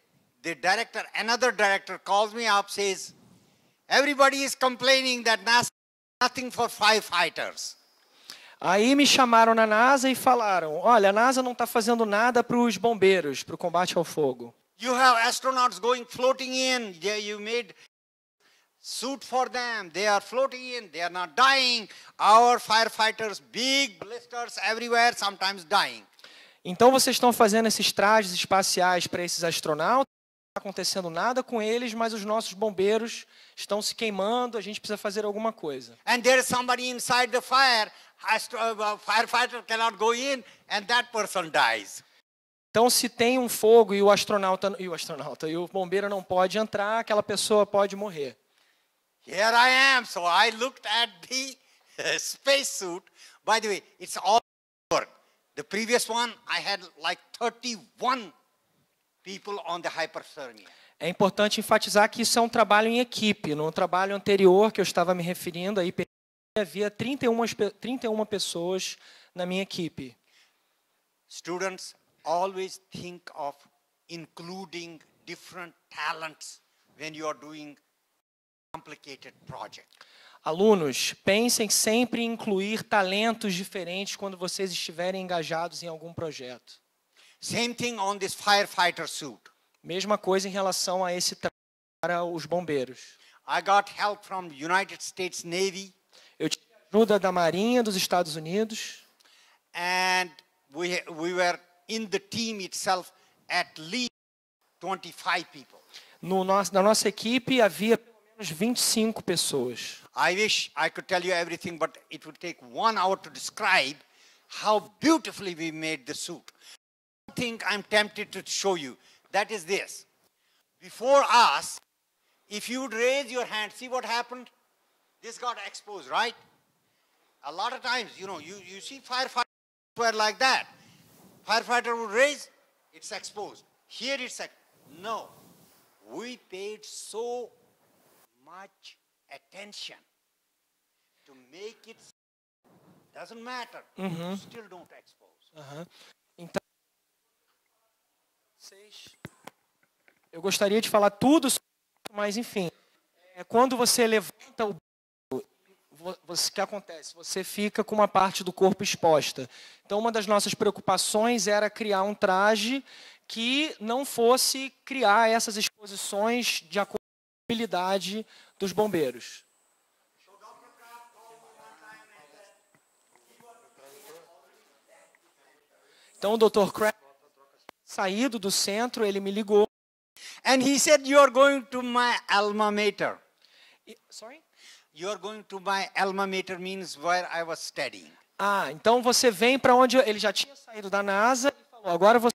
the director another director calls me up says Everybody is complaining that NASA nothing for firefighters. Aí me chamaram na NASA e falaram: "Olha, a NASA não está fazendo nada para os bombeiros, para o combate ao fogo." You have astronauts going floating in. You made suit for them. They are floating in. They are not dying. Our firefighters, big blisters everywhere, sometimes dying. Então vocês estão fazendo esses trajes espaciais para esses astronautas acontecendo nada com eles, mas os nossos bombeiros estão se queimando, a gente precisa fazer alguma coisa. And there is somebody inside the fire, to, uh, firefighter cannot go in and that person dies. Então se tem um fogo e o astronauta e o astronauta e o bombeiro não pode entrar, aquela pessoa pode morrer. Here I am, so I looked at the uh, space suit. By the way, it's all work. The previous one I had like 31 é importante enfatizar que isso é um trabalho em equipe. No trabalho anterior que eu estava me referindo, havia 31, 31 pessoas na minha equipe. Students always think of including different talents when you are doing complicated project. Alunos, pensem sempre em incluir talentos diferentes quando vocês estiverem engajados em algum projeto. Same thing on this firefighter suit. Mesma coisa em relação a esse traje para os bombeiros. I got help from United States Navy. Eu tive ajuda da Marinha dos Estados Unidos. And we we were in the team itself at least 25 people. No nosso, na nossa equipe havia pelo menos 25 pessoas. I wish I could tell you everything but it would take 1 hour to describe how beautifully we made the suit. thing I'm tempted to show you. That is this. Before us, if you would raise your hand, see what happened? This got exposed, right? A lot of times, you know, you, you see firefighters were like that. Firefighter would raise, it's exposed. Here it's like, No. We paid so much attention to make it doesn't matter. Mm-hmm. Still don't expose. Uhum. Então vocês. Eu gostaria de falar tudo, mas enfim. É, quando você levanta o o que acontece? Você fica com uma parte do corpo exposta. Então, uma das nossas preocupações era criar um traje que não fosse criar essas exposições de acordo com a habilidade dos bombeiros. Então, o Dr. Craig Saído do centro, ele me ligou. And he said, "You are going to my alma mater." Sorry? You are going to my alma mater means where I was studying. Ah, então você vem para onde ele já tinha saído da NASA e falou: agora você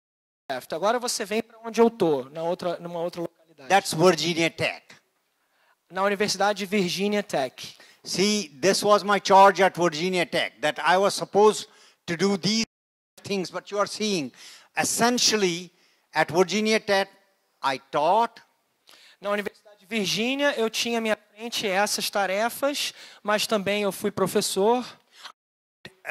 agora você vem para onde eu tô, na outra, numa outra localidade. That's Virginia Tech. Na Universidade Virginia Tech. See, this was my charge at Virginia Tech that I was supposed to do these things, but you are seeing essentially at Virginia Tech I taught. Na Universidade de Virgínia eu tinha à minha frente essas tarefas, mas também eu fui professor.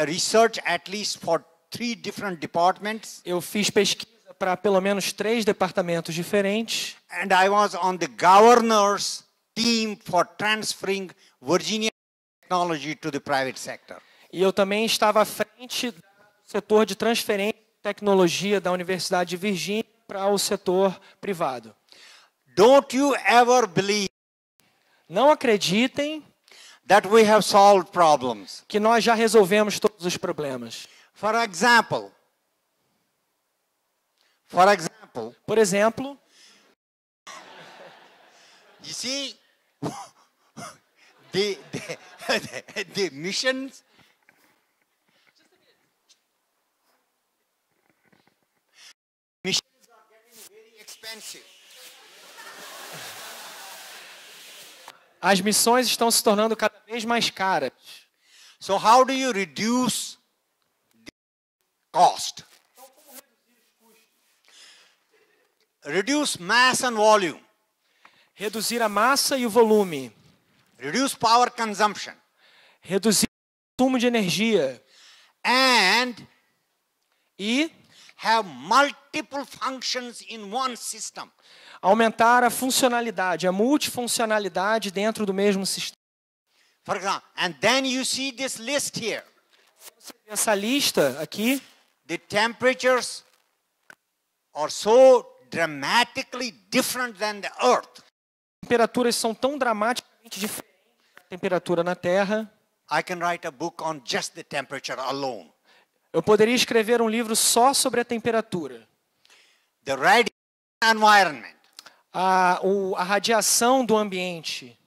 Research at least for three different departments. Eu fiz pesquisa para pelo menos três departamentos diferentes. And I was on the governor's team for transferring Virginia technology to the private sector. E eu também estava à frente do setor de transferência tecnologia da Universidade de Virgínia para o setor privado. Don't you ever believe Não acreditem that we have solved problems. que nós já resolvemos todos os problemas. For example, for example, por exemplo, you see the, the, the missions machines are getting very expensive. As missões estão se tornando cada vez mais caras. So how do you reduce the cost? Reduce mass and volume. Reduzir a massa e o volume. Reduce power consumption. Reduzir o consumo de energia. And e have multiple functions in one system. Aumentar a funcionalidade, a multifuncionalidade dentro do mesmo sistema. For example, and then you see this list here. Essa lista aqui. The temperatures are so dramatically different than the Earth. Temperaturas são tão dramaticamente diferentes da temperatura na Terra. I can write a book on just the temperature alone. Eu poderia escrever um livro só sobre a temperatura. The environment. A, o, a radiação do ambiente.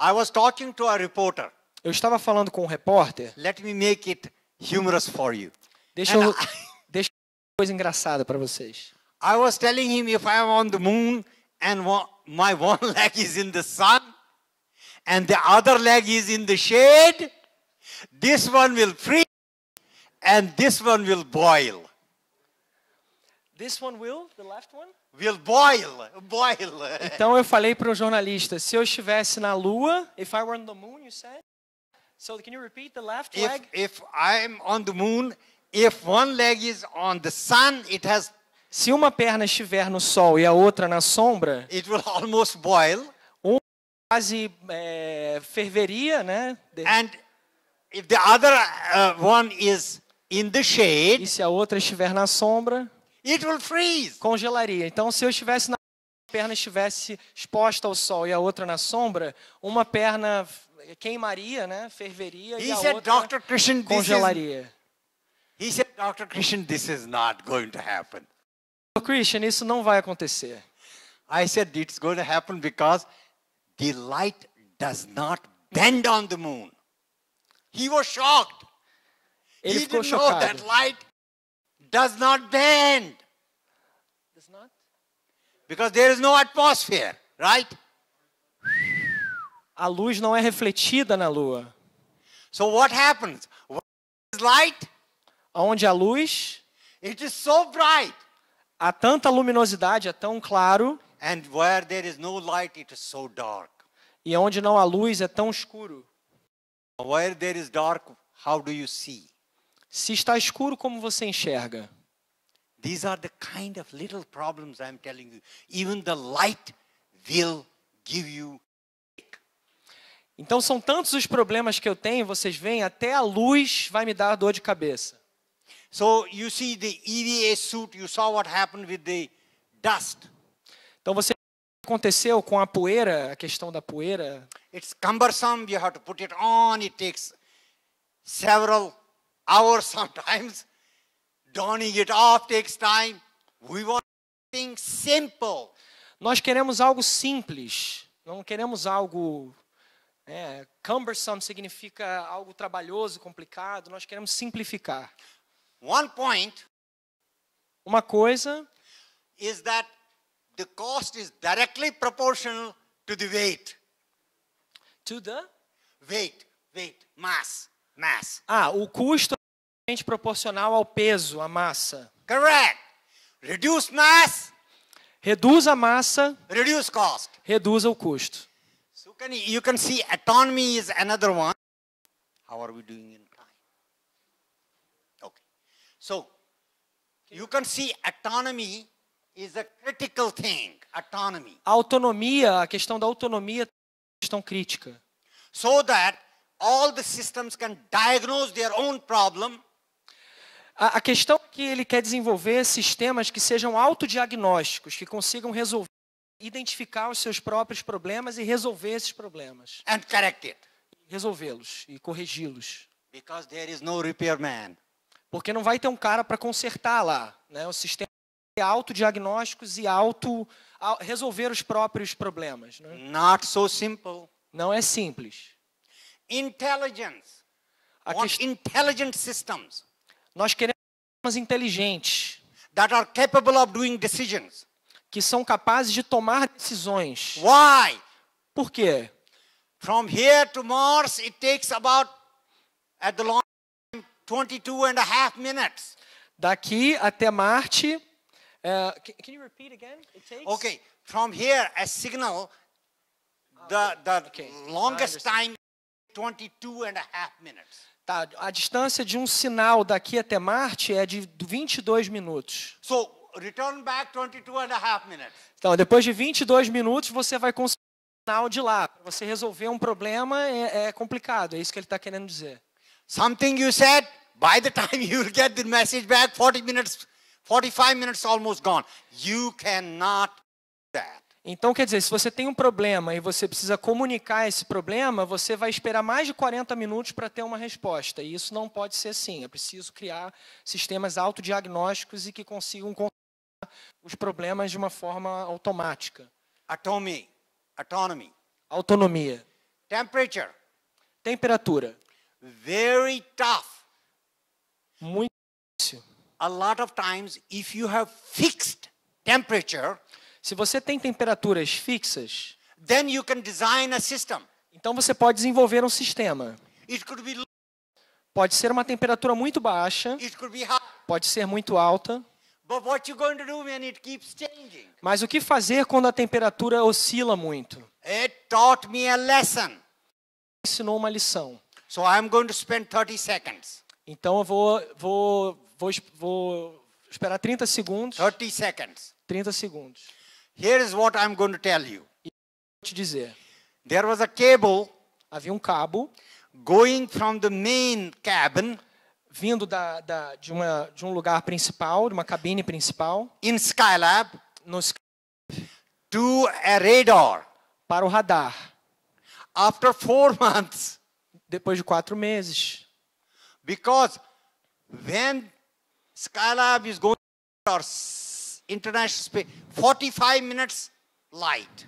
I was talking to a reporter. Eu estava falando com um repórter. Let me make it humorous for you. Deixa eu, I... deixa uma coisa engraçada para vocês. I was telling him if I am on the moon and my one leg is in the sun and the other leg is in the shade, this one will freeze and this one will boil. This one will, the left one? Will boil, boil. Então eu falei para o jornalista, se eu estivesse na lua, if I were on the moon, you said? So can you repeat the left if, leg? If I'm on the moon, if one leg is on the sun, it has Se uma perna estiver no sol e a outra na sombra, it will almost boil. Um quase é, ferveria, né? And if the other uh, one is in the shade, e se a outra estiver na sombra, it will freeze. congelaria. Então, se eu estivesse na perna estivesse exposta ao sol e a outra na sombra, uma perna queimaria, né, ferveria he e a said, outra Dr. congelaria. Is, he said, Dr. Christian, this is not going to happen. Christian, isso não vai acontecer. I said it's going to happen because the light does not bend on the moon. He was shocked. Ele He ficou chocado. does not bend. Does not? Because there is no atmosphere, right? A luz não é refletida na lua. So what happens? What is light? Onde a luz? It is so bright. Há tanta luminosidade, é tão claro. And where there is no light, it is so dark. E onde não há luz, é tão escuro. Where there is dark, how do you see? Se está escuro, como você enxerga? These are the kind of little problems I'm telling you. Even the light will give you. Então são tantos os problemas que eu tenho, vocês veem, até a luz vai me dar dor de cabeça. So you see the EVA suit, you saw what happened with the dust. Então você aconteceu com a poeira, a questão da poeira. It's cumbersome, you have to put it on, it takes several hours sometimes. Donning it off takes time. We want something simple. Nós queremos algo simples. Não queremos algo é, cumbersome significa algo trabalhoso, complicado. Nós queremos simplificar. One point. Uma coisa is that the cost is directly proportional to the weight. To the weight, weight, mass mass. Ah, o custo é proporcional ao peso, à massa. Correct. Reduce mass. Reduz a massa. Reduce cost. Reduza o custo. So can you, you can see autonomy is another one. How are we doing in time? Okay. So you can see autonomy is a critical thing. Autonomy. A autonomia, a questão da autonomia é uma questão crítica. So that all the systems can diagnose their own problem. A, a questão é que ele quer desenvolver sistemas que sejam autodiagnósticos, que consigam resolver, identificar os seus próprios problemas e resolver esses problemas. And correct it. Resolvê-los e corrigi-los. Because there is no repairman. Porque não vai ter um cara para consertar lá, né? O sistema é autodiagnósticos e auto resolver os próprios problemas, né? Not so simple. Não é simples. Intelligence. want intelligent systems. Nós queremos sistemas inteligentes. That are capable of doing decisions. Que são capazes de tomar decisões. Why? Por quê? From here to Mars it takes about at the long time 22 and a half minutes. Daqui até Marte Uh, can, can you repeat again? It takes... Okay, from here, a signal, the, the okay. longest time 22 and a half minutes. Tá, a distância de um sinal daqui até Marte é de 22 minutos. So, return back 22 and a half minutes. Então, depois de 22 minutos, você vai conseguir um sinal de lá. Para você resolver um problema é, é complicado, é isso que ele está querendo dizer. Something you said, by the time you get the message back, 40 minutes, 45 minutes almost gone. You cannot do that. Então, quer dizer, se você tem um problema e você precisa comunicar esse problema, você vai esperar mais de 40 minutos para ter uma resposta. E isso não pode ser assim. É preciso criar sistemas autodiagnósticos e que consigam controlar os problemas de uma forma automática. Autonomy. Autonomy. Autonomia. Temperature. Temperatura. Very tough. Muito difícil. A lot of times, if you have fixed temperature, se você tem temperaturas fixas, then you can design a system. Então você pode desenvolver um sistema. It could be Pode ser uma temperatura muito baixa. It could be high. Pode ser muito alta. But what you going to do when it keeps changing? Mas o que fazer quando a temperatura oscila muito? It taught me a lesson. Ensinou uma lição. So I'm going to spend 30 seconds. Então eu vou vou vou, vou esperar 30 segundos. 30 seconds. 30 segundos. Here is what I'm going to tell you. Vou te dizer. There was a cable havia um cabo going from the main cabin vindo da, da, de, uma, de um lugar principal, de uma cabine principal, in Skylab, no Skylab to a radar para o radar. After four months, depois de quatro meses, because when Skylab is going to International Space, 45 minutes light.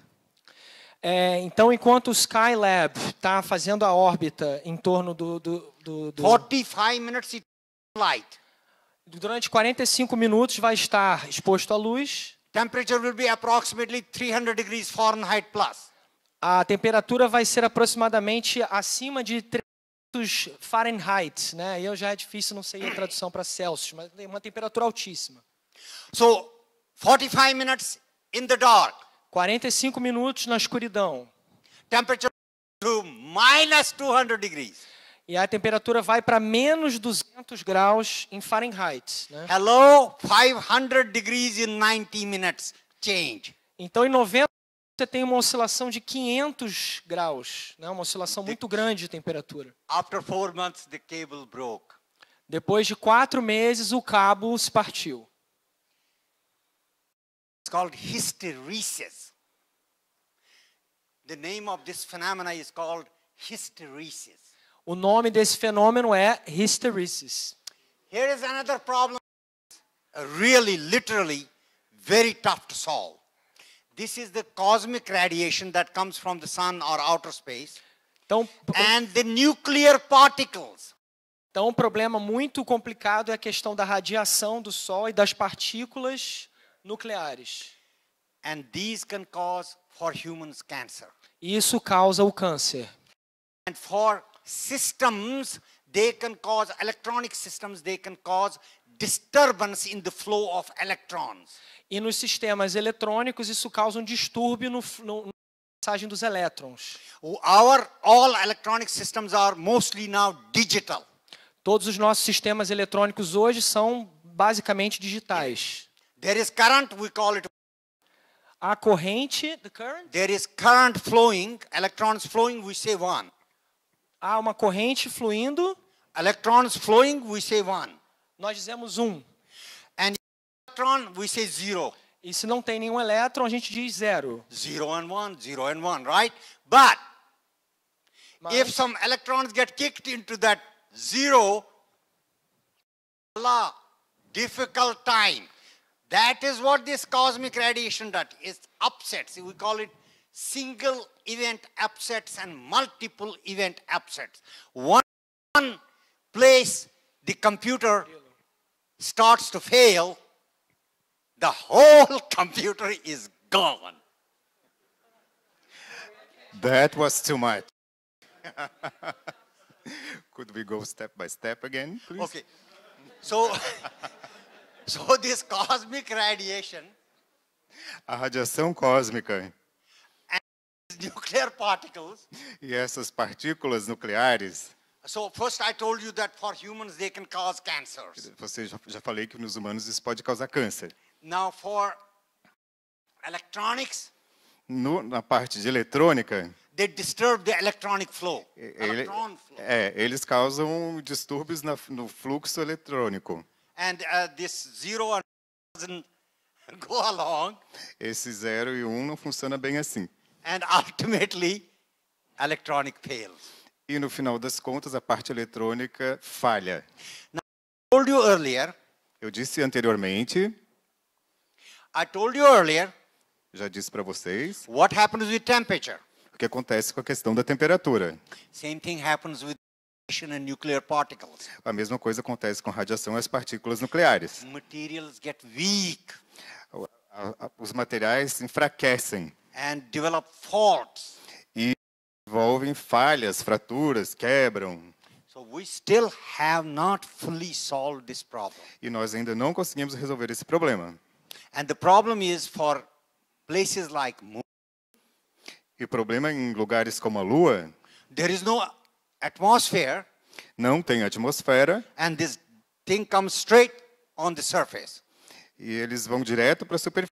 É, então, enquanto o Skylab está fazendo a órbita em torno do, do, do, do 45 minutes light. Durante 45 minutos vai estar exposto à luz. Temperature will be approximately 300 degrees Fahrenheit plus. A temperatura vai ser aproximadamente acima de 300 Fahrenheit, né? Eu já é difícil, não sei a tradução para Celsius, mas é uma temperatura altíssima. So, 45 minutes in the dark. 45 minutos na escuridão. Temperature to minus 200 degrees. E a temperatura vai para menos 200 graus em Fahrenheit. Né? Hello, 500 degrees in 90 minutes. Change. Então, em 90 você tem uma oscilação de 500 graus, né? uma oscilação muito grande de temperatura. After four months, the cable broke. Depois de quatro meses, o cabo se partiu called hysteresis. The name of this phenomena is called hysteresis. O nome desse fenômeno é hysteresis. Here is another problem really literally very tough to solve. This is the cosmic radiation that comes from the sun or outer space. Então, and the nuclear particles. Então, um problema muito complicado é a questão da radiação do Sol e das partículas nucleares. And these can cause for humans cancer. Isso causa o câncer. And for systems, they can cause electronic systems, they can cause disturbance in the flow of electrons. E nos sistemas eletrônicos isso causa um distúrbio no, no, na passagem dos elétrons. Our all electronic systems are mostly now digital. Todos os nossos sistemas eletrônicos hoje são basicamente digitais. There is current, we call it. A corrente, the current. There is current flowing, electrons flowing, we say one. Há uma corrente fluindo. Electrons flowing, we say one. Nós dizemos um. And electron, we say zero. E se não tem nenhum elétron, a gente diz zero. Zero and one, zero and one, right? But Mas, if some electrons get kicked into that zero, Allah, difficult time. That is what this cosmic radiation does. It upsets. We call it single event upsets and multiple event upsets. One, place the computer starts to fail, the whole computer is gone. That was too much. Could we go step by step again, please? Okay. So So this cosmic radiation a radiação cósmica particles, e essas partículas nucleares So first I told you that for humans they can cause cancers. Você já, já falei que nos humanos isso pode causar câncer. Now for electronics no, na parte de eletrônica They disturb the electronic flow. Ele, flow. É, eles causam distúrbios na, no fluxo eletrônico and uh, this zero doesn't go along. Esse e um não funciona bem assim. And ultimately, electronic fails. E no final das contas, a parte eletrônica falha. Now, I told you earlier, Eu disse anteriormente. I told you earlier. Já disse para vocês. What happens with temperature? O que acontece com a questão da temperatura? Same thing happens with a mesma coisa acontece com radiação e as partículas nucleares. Os materiais enfraquecem. E desenvolvem falhas, fraturas, quebram. E nós ainda não conseguimos resolver esse problema. And the problem is for places like e o problema em lugares como a Lua. There is no atmosphere. Não tem atmosfera. And this thing comes straight on the surface. E eles vão direto para a superfície.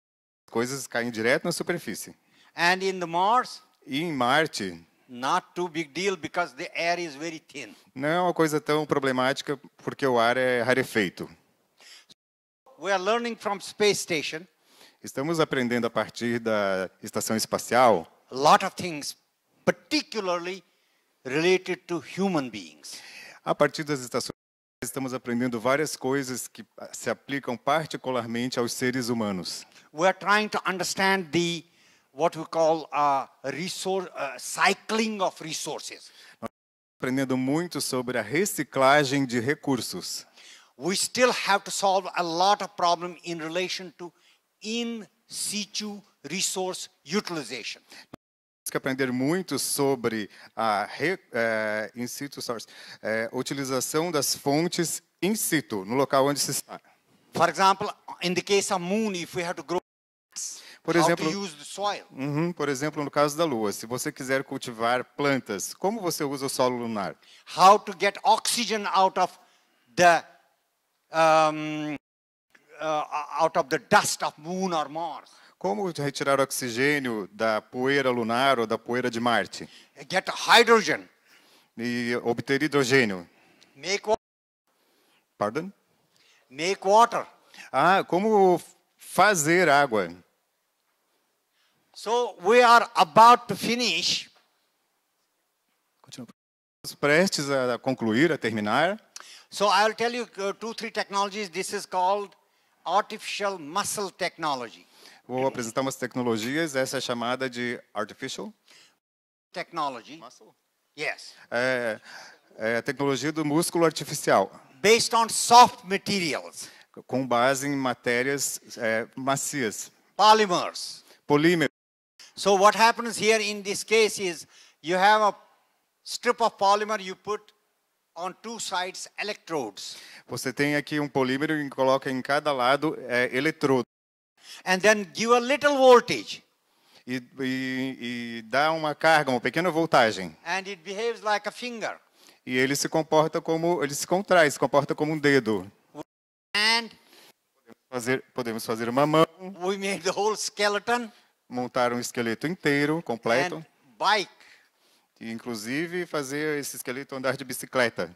Coisas caem direto na superfície. And in the Mars. E em Marte. Not too big deal because the air is very thin. Não é uma coisa tão problemática porque o ar é rarefeito. We are learning from space station. Estamos aprendendo a partir da estação espacial. A lot of things, particularly related to human beings. A partir das estações estamos aprendendo várias coisas que ah, se aplicam particularmente aos seres humanos. We are trying to understand the what we call a resource a cycling of resources. Nós estamos aprendendo muito sobre a reciclagem de recursos. We still have to solve a lot of problem in relation to in situ resource utilization que aprender muito sobre a re, é, in situ source, é, utilização das fontes in situ, no local onde se está. For example, in the case of moon, if we to grow por exemplo, uhum, por exemplo, no caso da Lua, se você quiser cultivar plantas, como você usa o solo lunar? How to get oxygen out of the um, uh, out of the dust of moon or Mars? Como retirar o oxigênio da poeira lunar ou da poeira de Marte? Get hydrogen. E obter hidrogênio. Make water. Pardon? Make water. Ah, como fazer água? So we are about to finish. Continua. Prestes a concluir, a terminar. So I'll tell you uh, two, three technologies. This is called artificial muscle technology vou apresentar umas tecnologias. Essa é chamada de artificial technology. Muscle? Yes. É, é a tecnologia do músculo artificial. Based on soft materials. Com base em matérias é, macias. Polymers. Polímeros. So what happens here in this case is you have a strip of polymer you put on two sides electrodes. Você tem aqui um polímero e coloca em cada lado é, eletrodo and then give a little voltage. E, e, e dá uma carga, uma pequena voltagem. And it behaves like a finger. E ele se comporta como, ele se contrai, se comporta como um dedo. And podemos fazer, podemos fazer uma mão. We made the whole skeleton. Montar um esqueleto inteiro, completo. And bike. E inclusive fazer esse esqueleto andar de bicicleta.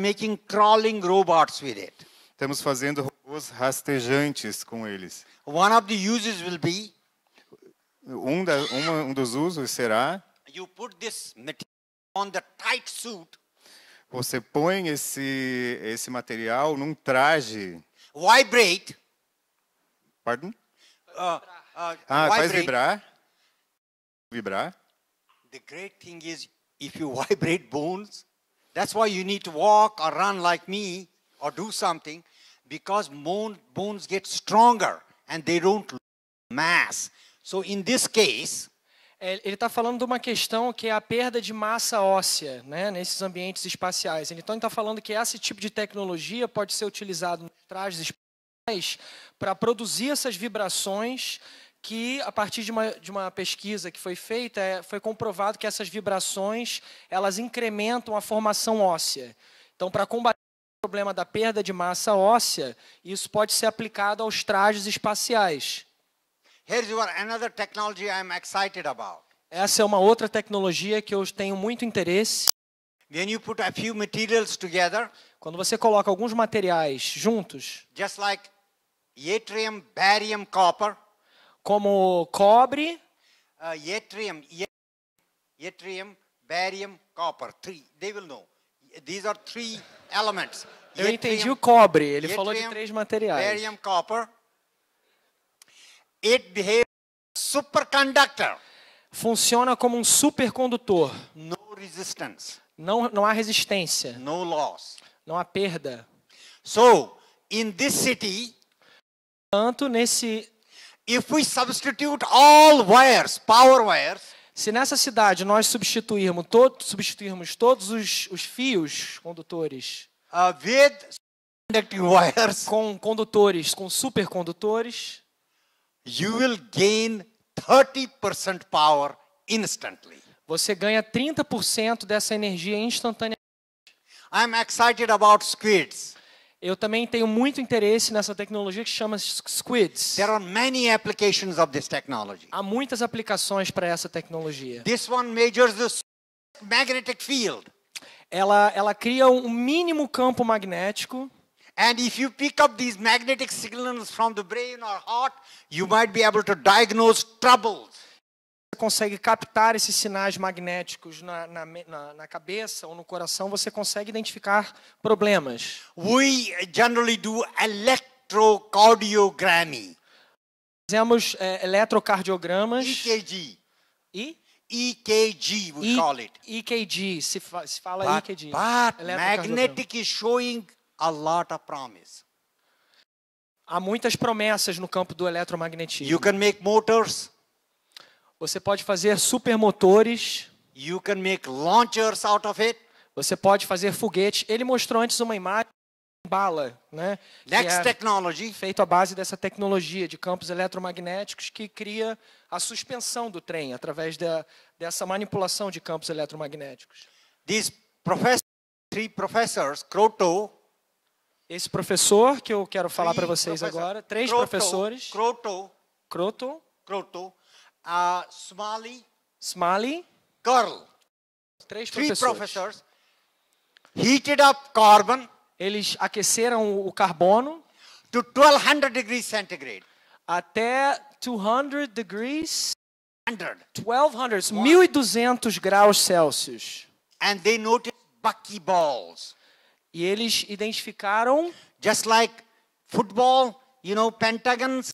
Making crawling robots with it. Estamos fazendo os rastejantes com eles. One of the uses will be um, da, uma, um dos usos será you put this on the tight suit. Você põe esse esse material num traje. Vibrate. Pardon? Uh, uh, ah, vibrate. faz vibrar. Vibrar. The great thing is if you vibrate bones, that's why you need to walk or run like me or do something because bones get stronger and they don't mass. So in this case, é, ele está falando de uma questão que é a perda de massa óssea né, nesses ambientes espaciais. Então, ele está falando que esse tipo de tecnologia pode ser utilizado nos trajes espaciais para produzir essas vibrações que, a partir de uma, de uma pesquisa que foi feita, é, foi comprovado que essas vibrações elas incrementam a formação óssea. Então, para combater problema da perda de massa óssea, isso pode ser aplicado aos trajes espaciais. Essa é uma outra tecnologia que eu tenho muito interesse. Together, Quando você coloca alguns materiais juntos, like yttrium, barium, copper, como cobre, uh, yttrium, yttrium, barium, copper, three, they will know. Eu entendi o cobre. Ele falou de três materiais. Barium, copper. It behaves superconductor. Funciona como um supercondutor. No resistance. Não, não há resistência. No loss. Não há perda. So, in this city, Tanto nesse if we substitute all wires, power wires, se nessa cidade nós substituirmos, todo, substituirmos todos os, os fios condutores uh, wires, com condutores, com supercondutores, you will gain 30% power instantly. Você ganha 30% dessa energia instantânea. I'm excited about squids. Eu também tenho muito interesse nessa tecnologia que chama squids. There are many applications of this technology. Há muitas aplicações para essa tecnologia. This one measures the magnetic field. Ela ela cria um mínimo campo magnético. And if you pick up these magnetic signals from the brain or heart, you might be able to diagnose troubles. Você consegue captar esses sinais magnéticos na, na, na, cabeça ou no coração, você consegue identificar problemas. We generally do electrocardiogram. Fazemos é, eletrocardiogramas. EKG. E? EKG, we e, call it. EKG, se, fa se fala but, EKG. But magnetic is showing a lot of promise. Há muitas promessas no campo do eletromagnetismo. You can make motors. Você pode fazer supermotores. You can make launchers out of it. Você pode fazer foguetes. Ele mostrou antes uma imagem de bala, né? Next é technology. Feito à base dessa tecnologia de campos eletromagnéticos que cria a suspensão do trem através da, dessa manipulação de campos eletromagnéticos. These professors, three professors, Croto, esse professor que eu quero falar para vocês agora, três Croto, professores, Croto, Croto, Croto, uh, Smalley, Smalley, Curl. Três Three professores. heated up carbon. Eles aqueceram o carbono to 1200 degrees centigrade. Até 200 degrees 100. 1200, 1200 graus Celsius. And they noticed buckyballs. E eles identificaram just like football, you know, pentagons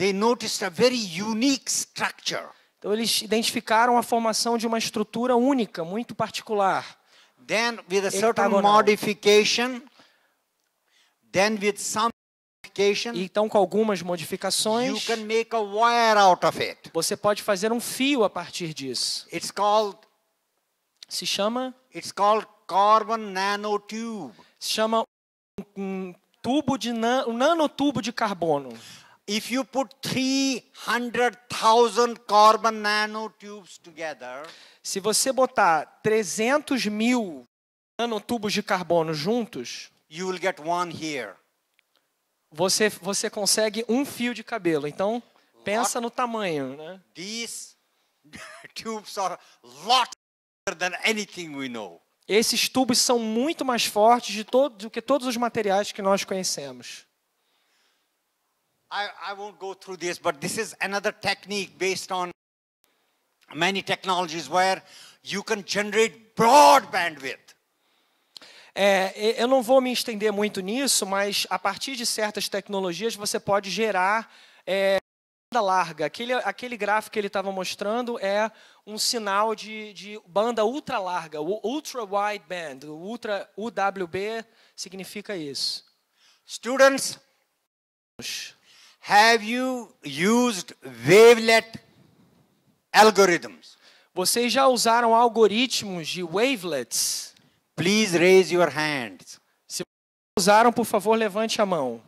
They noticed a very unique structure. Então eles identificaram a formação de uma estrutura única, muito particular. Then with a certain modification, then with some então com algumas modificações, you can make a wire out of it. Você pode fazer um fio a partir disso. It's called se chama It's called carbon nanotube. Se chama um, um tubo de nan, um nanotubo de carbono se você botar 300 mil nanotubos de carbono juntos, you will get one here. Você, você consegue um fio de cabelo. Então, pensa no tamanho. Né? These tubes are lot than anything we know. Esses tubos são muito mais fortes de todo, do que todos os materiais que nós conhecemos. I, I won't go through this, but this is another technique based on many technologies where you can generate broad bandwidth. É, eu não vou me estender muito nisso, mas a partir de certas tecnologias você pode gerar é, banda larga. Aquele, aquele gráfico que ele estava mostrando é um sinal de, de banda ultra larga, o ultra wideband, o ultra UWB significa isso. Students, Have you used wavelet algorithms? Vocês já usaram algoritmos de wavelets? Please raise your hands. Se usaram, por favor, levante a mão.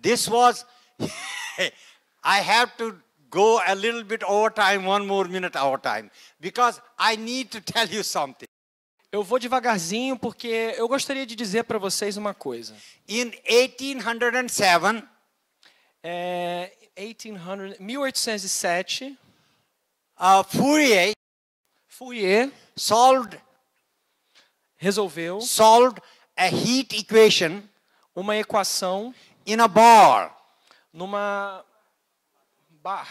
This was I have to go a little bit over time, one more minute over time, because I need to tell you something. Eu vou devagarzinho porque eu gostaria de dizer para vocês uma coisa. In 1807 é, 1800, 1807, uh, Fourier, Fourier solved, resolveu solved a heat equation, uma equação in a bar, numa bar,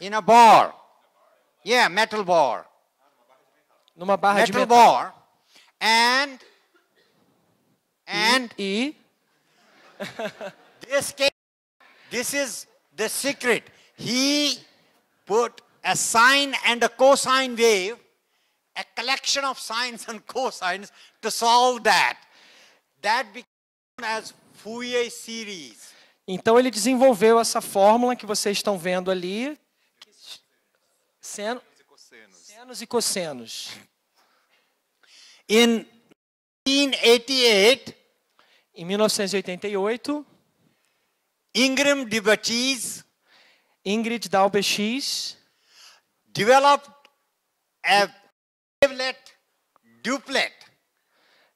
in a bar, yeah, metal bar, numa barra metal de metal bar, and and e, e this case This is the secret. He put a sine and a cosine wave, a collection of sines and cosines to solve that. That became as Fourier series. Então ele desenvolveu essa fórmula que vocês estão vendo ali. Seno, senos e cossenos. In 1988, em 1988, Ingram devotees Ingrid Dalbechis developed a wavelet duplet.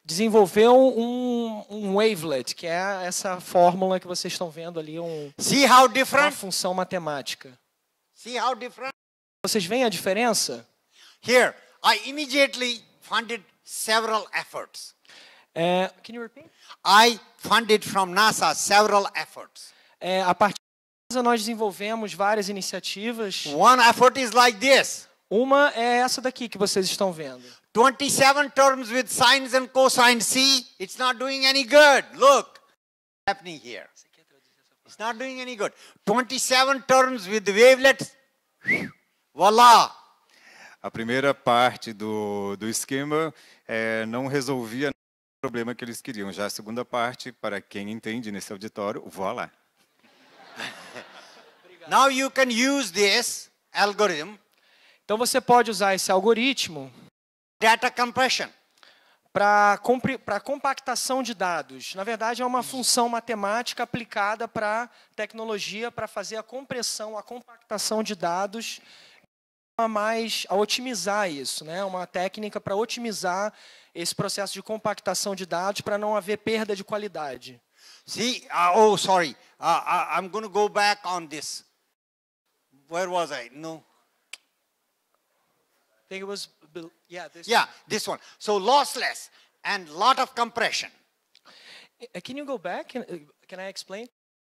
Desenvolveu um, um, wavelet, que é essa fórmula que vocês estão vendo ali, um, See how different. uma função matemática. See how different. Vocês veem a diferença? Here, I immediately funded several efforts. É, can you repeat? I funded from NASA several efforts. É, a partir de nós desenvolvemos várias iniciativas. One effort is like this. Uma é essa daqui que vocês estão vendo. 27 terms with sines and cosines. See, it's not doing any good. Look, happening here. It's not doing any good. 27 terms with wavelets. Voilà. A primeira parte do, do esquema é, não resolvia o problema que eles queriam. Já a segunda parte, para quem entende nesse auditório, voilá. Now you can use this algorithm. Então você pode usar esse algoritmo data compression para compactação de dados. Na verdade é uma função matemática aplicada para tecnologia para fazer a compressão, a compactação de dados a mais a otimizar isso, né? Uma técnica para otimizar esse processo de compactação de dados para não haver perda de qualidade. See, uh, oh sorry, uh, I'm going to go back on this where was I? No. I think it was, yeah, this Yeah, one. this one. So lossless and lot of compression. Eh, can you go back? Can, eh, can I explain?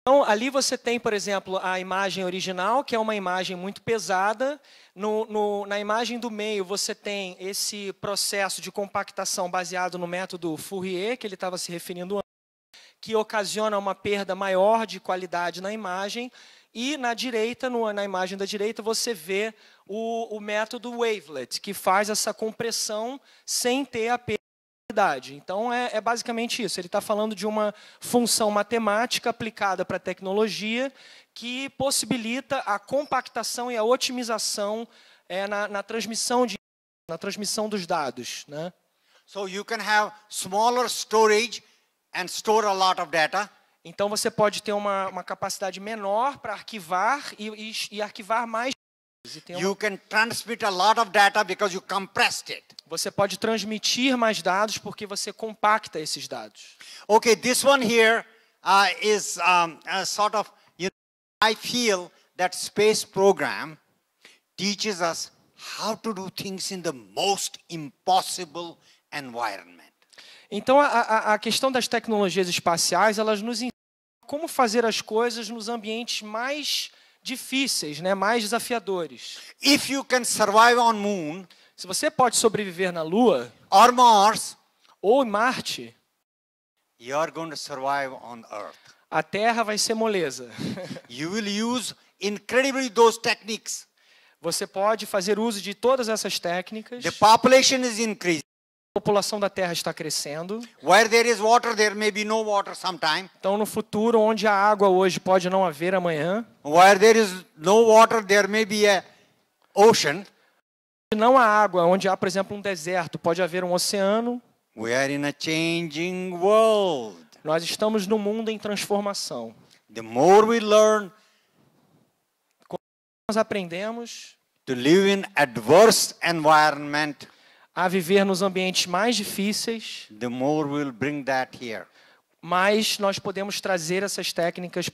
Então, ali você tem, por exemplo, a imagem original, que é uma imagem muito pesada. No, no, na imagem do meio, você tem esse processo de compactação baseado no método Fourier, que ele estava se referindo antes, que ocasiona uma perda maior de qualidade na imagem. E na direita, no, na imagem da direita, você vê o, o, método wavelet, que faz essa compressão sem ter a qualidade. Então, é, é basicamente isso. Ele está falando de uma função matemática aplicada para a tecnologia que possibilita a compactação e a otimização é, na, na, transmissão de, na transmissão dos dados. Né? So you can have smaller storage and store a lot of data. Então você pode ter uma, uma capacidade menor para arquivar e, e, e, arquivar mais. Você pode transmitir mais dados porque você compacta esses dados. Okay, this one here uh, is um, a sort of you know, I feel that space program teaches us how to do things in the most impossible environment. Então, a, a, a questão das tecnologias espaciais, elas nos ensinam como fazer as coisas nos ambientes mais difíceis, né, mais desafiadores. If you can survive on moon, se você pode sobreviver na Lua, or Mars, ou em Marte, you are going to survive on Earth. A Terra vai ser moleza. you will use incredibly those techniques. Você pode fazer uso de todas essas técnicas. The population is increasing. A população da terra está crescendo. Water, então no futuro onde há água hoje pode não haver amanhã. Where there is no water there may be a ocean. Não há água onde há, por exemplo, um deserto, pode haver um oceano. We are in a changing world. Nós estamos num mundo em transformação. The more we learn Quando nós aprendemos to live in adverse environment a viver nos ambientes mais difíceis, the more we'll bring that here. mais nós podemos trazer essas técnicas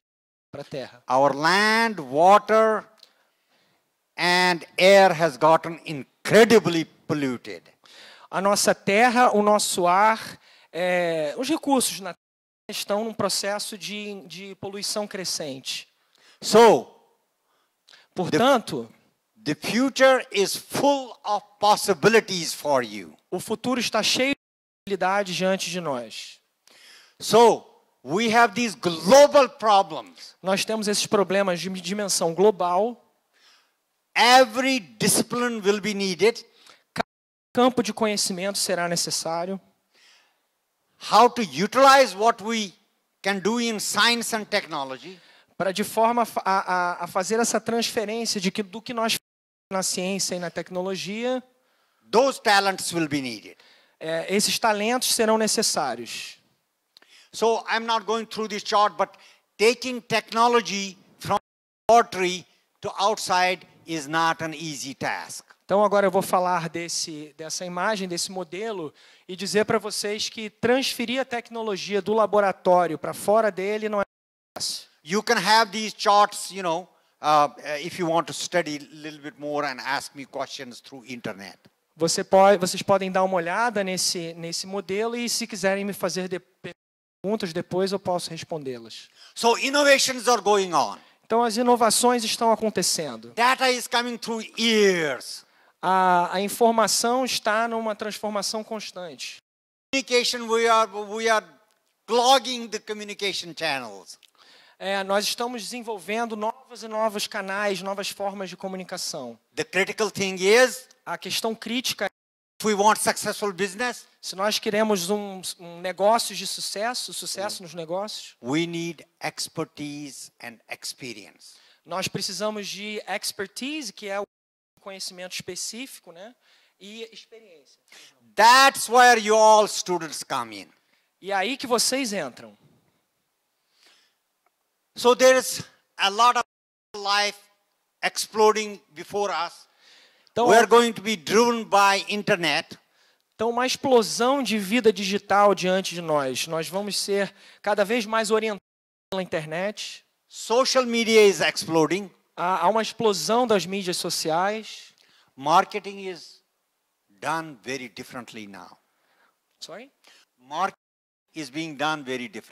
para a terra. Our land, water and air has gotten incredibly polluted. A nossa terra, o nosso ar, é, os recursos na terra estão num processo de, de poluição crescente. So, Portanto, The future is full of possibilities for you. O futuro está cheio de possibilidades diante de nós. So, we have these global problems. Nós temos esses problemas de dimensão global. Every discipline will be needed. Cada campo de conhecimento será necessário. How to utilize what we can do in science and technology para de forma a, a, a, fazer essa transferência de que, do que nós na ciência e na tecnologia, those talents will be needed. É, esses talentos serão necessários. So I'm not going through this chart, but taking technology from laboratory to outside is not an easy task. Então agora eu vou falar desse, dessa imagem, desse modelo e dizer para vocês que transferir a tecnologia do laboratório para fora dele não é fácil. You can have these charts, you know, Uh, uh, if you want to study a little bit more and ask me questions through internet. Você pode, vocês podem dar uma olhada nesse, nesse modelo e se quiserem me fazer de, perguntas depois eu posso respondê-las. So innovations are going on. Então as inovações estão acontecendo. Data is coming through ears. A, a informação está numa transformação constante. Communication we are we are clogging the communication channels é, nós estamos desenvolvendo novos e novos canais, novas formas de comunicação. The critical thing is, a questão crítica é If we want successful business, se nós queremos um, um negócio de sucesso, sucesso mm. nos negócios, we need expertise and experience. Nós precisamos de expertise, que é o conhecimento específico, né? E experiência. That's where you all students come in. E aí que vocês entram. So there's a lot of life exploding before us. Então, We're going to be driven by internet. Então, uma explosão de vida digital diante de nós. Nós vamos ser cada vez mais orientados pela internet. Social media is exploding. Há, há uma explosão das mídias sociais. Marketing is done very differently now. Sorry? Marketing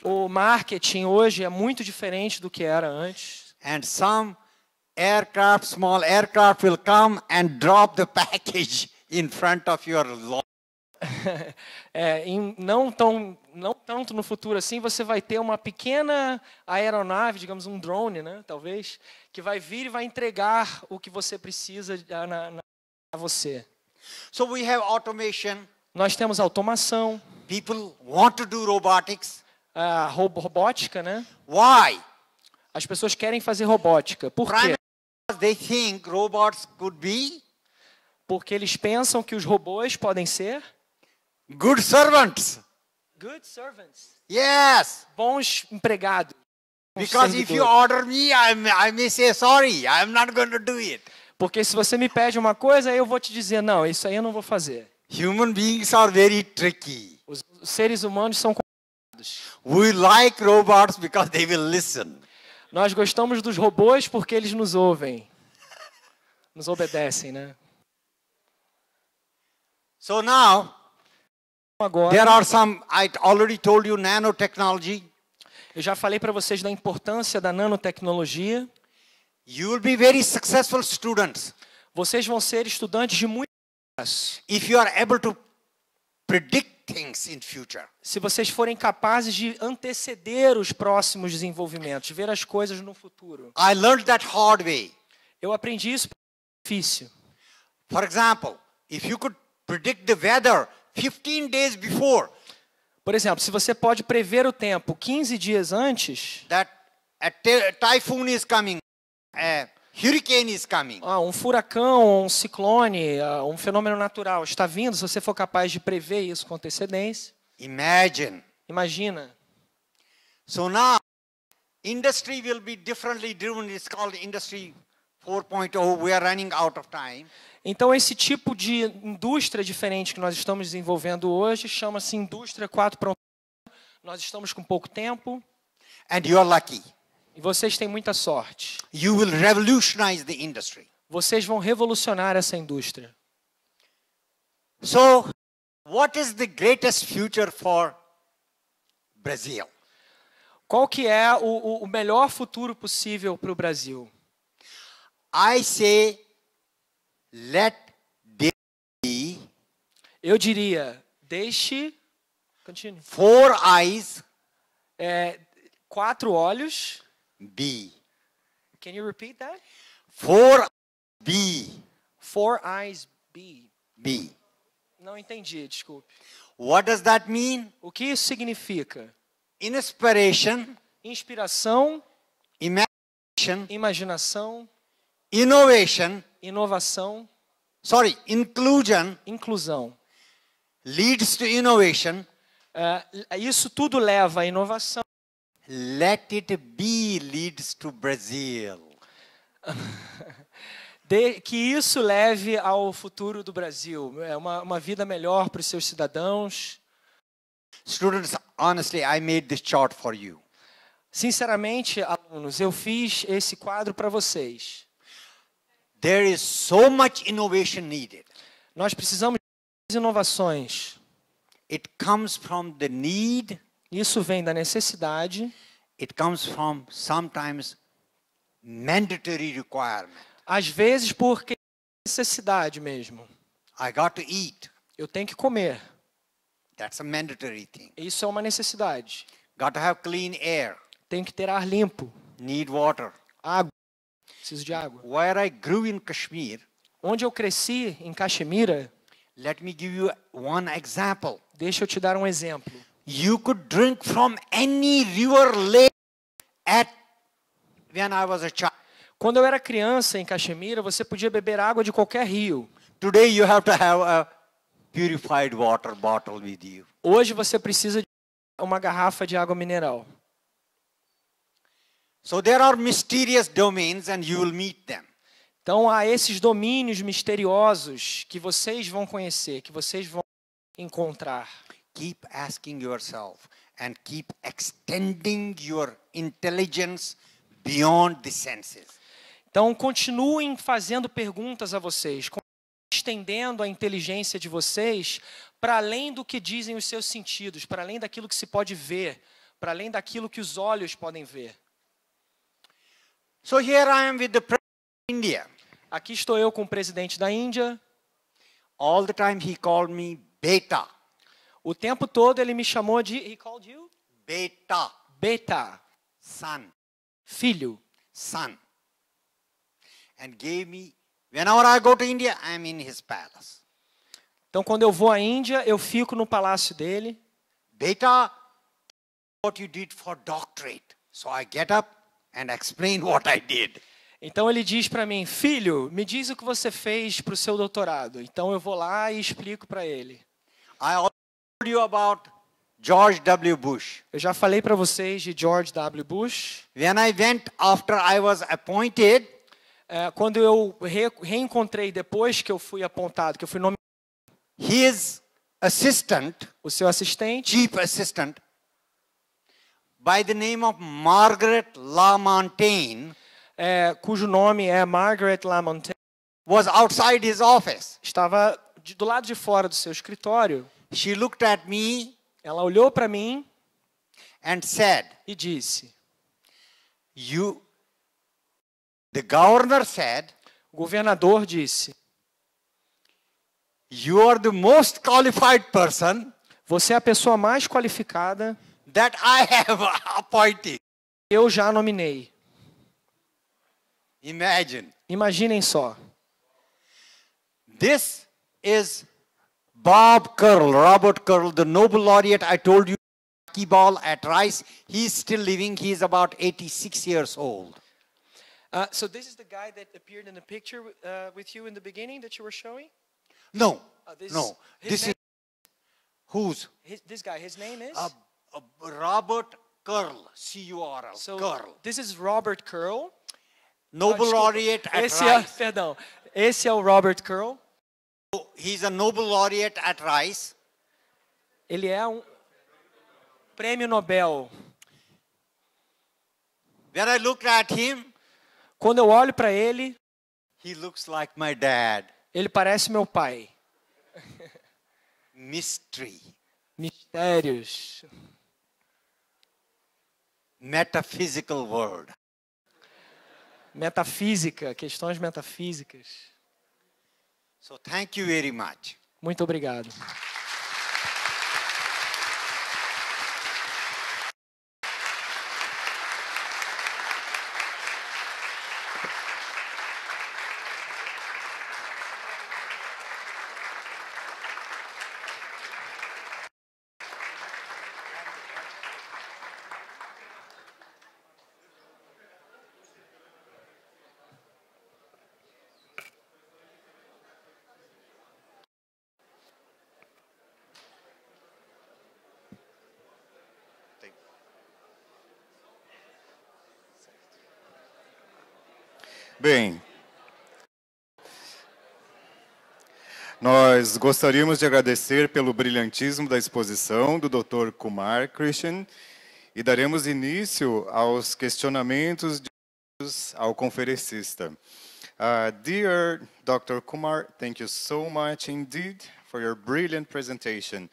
o marketing hoje é muito diferente do que era antes. And some aircraft, small aircraft will come and drop the package in front of your é, em, não, tão, não tanto no futuro assim, você vai ter uma pequena aeronave, digamos um drone, né, talvez, que vai vir e vai entregar o que você precisa ah, na, na, a você. So we have automation. Nós temos automação. People want to do robotics. robótica, né? Why? As pessoas querem fazer robótica. Por quê? They think robots could be porque eles pensam que os robôs podem ser good servants. Good servants. Yes. Bons empregados. Because if you order me, I'm, I may say sorry. I'm not going to do it. Porque se você me pede uma coisa, eu vou te dizer não, isso aí eu não vou fazer. Human beings are very tricky. Os seres humanos são complicados. We like robots because they will listen. Nós gostamos dos robôs porque eles nos ouvem. Nos obedecem, né? So now, agora, there are some I already told you nanotechnology. Eu já falei para vocês da importância da nanotecnologia. You will be very successful students. Vocês vão ser estudantes de muito sucesso. If you are able to predict se vocês forem capazes de anteceder os próximos desenvolvimentos, ver as coisas no futuro. I learned that hard way. Eu aprendi isso difícil. For example, if you could predict the weather 15 days before. Por exemplo, se você pode prever o tempo 15 dias antes, that a typhoon is coming. Uh, Hurricane is coming. Ah, um furacão, um ciclone, ah, um fenômeno natural está vindo. Se você for capaz de prever isso com antecedência. Imagine. Imagina. So now, industry will be differently driven. It's called industry 4.0. We are running out of time. Então esse tipo de indústria diferente que nós estamos desenvolvendo hoje chama-se indústria 4.0. Nós estamos com pouco tempo. And you're lucky. E vocês têm muita sorte. You will revolutionize the industry. Vocês vão revolucionar essa indústria. So, what is the greatest future for Brazil? Qual que é o, o melhor futuro possível para o Brasil? I say, let be. Eu diria, deixe. Continue. Four eyes. É, quatro olhos. B. Can you repeat that? For B. Four eyes B. B. Não entendi, desculpe. What does that mean? O que isso significa? Inspiration. Inspiração. Imagination. Imaginação. Innovation. Inovação. Sorry, inclusion. Inclusão. Leads to innovation. Uh, isso tudo leva à inovação. Let it be leads to Brazil. De, que isso leve ao futuro do Brasil, é uma, uma vida melhor para os seus cidadãos. Students, honestly, I made this chart for you. Sinceramente, alunos, eu fiz esse quadro para vocês. There is so much innovation needed. Nós precisamos de inovações. It comes from the need isso vem da necessidade. It comes from sometimes mandatory requirement. Às vezes porque necessidade mesmo. I got to eat. Eu tenho que comer. That's a mandatory thing. Isso é uma necessidade. Got to have clean air. Tem que ter ar limpo. Need water. Água. Preciso de água. Where I grew in Kashmir. Onde eu cresci em Caxemira. Let me give you one example. Deixa eu te dar um exemplo. You could drink from any river lake at when I was a child. Quando eu era criança em Caxemira, você podia beber água de qualquer rio. Today you have to have a purified water bottle with you. Hoje você precisa de uma garrafa de água mineral. So there are mysterious domains and you will meet them. Então há esses domínios misteriosos que vocês vão conhecer, que vocês vão encontrar keep asking yourself and keep extending your intelligence beyond the senses. Então continuem fazendo perguntas a vocês, estendendo a inteligência de vocês para além do que dizem os seus sentidos, para além daquilo que se pode ver, para além daquilo que os olhos podem ver. So here I am with the India. Aqui estou eu com o presidente da Índia. All the time he called me beta. O tempo todo ele me chamou de. He called you? Beta. Beta. Son. Filho. Son. And gave me. Whenever I go to India, I'm in his palace. Então, quando eu vou à Índia, eu fico no palácio dele. Beta, what you did for doctorate. So I get up and explain what I did. Então ele diz para mim, filho, me diz o que você fez para o seu doutorado. Então eu vou lá e explico para ele. I told you about George W. Bush. Eu já falei para vocês de George W. Bush. When I went after I was appointed, uh, quando eu re reencontrei depois que eu fui apontado, que eu fui nomeado, his assistant, o seu assistente, chief assistant, by the name of Margaret Lamontagne, é, cujo nome é Margaret Lamontagne, was outside his office. Estava do lado de fora do seu escritório. She looked at me Ela olhou para mim and said, e disse: "You The governor said, O governador disse: "You are the most qualified person Você é a pessoa mais qualificada that I have appointed." eu já nominei. Imagine. Imaginem só. This is Bob Curl, Robert Curl, the Nobel laureate I told you, Ball at Rice, he's still living. He's about 86 years old. Uh, so this is the guy that appeared in the picture uh, with you in the beginning that you were showing? No, uh, this, no. This is, who's? His, this guy, his name is? Uh, uh, Robert Curl, C-U-R-L, so Curl. This is Robert Curl. Nobel uh, laureate at Rice. perdão, esse é o Robert Curl. He's a Nobel laureate at Rice. Ele é um prêmio Nobel. When I at him, quando eu olho para ele, he looks like my dad. Ele parece meu pai. Mystery. Mistérios. Metaphysical world. Metafísica, questões metafísicas. So thank you very much. Muito obrigado. Bem, nós gostaríamos de agradecer pelo brilhantismo da exposição do Dr. Kumar Krishnan e daremos início aos questionamentos de ao conferencista. Uh, dear Dr. Kumar, thank you so much indeed for your brilliant presentation.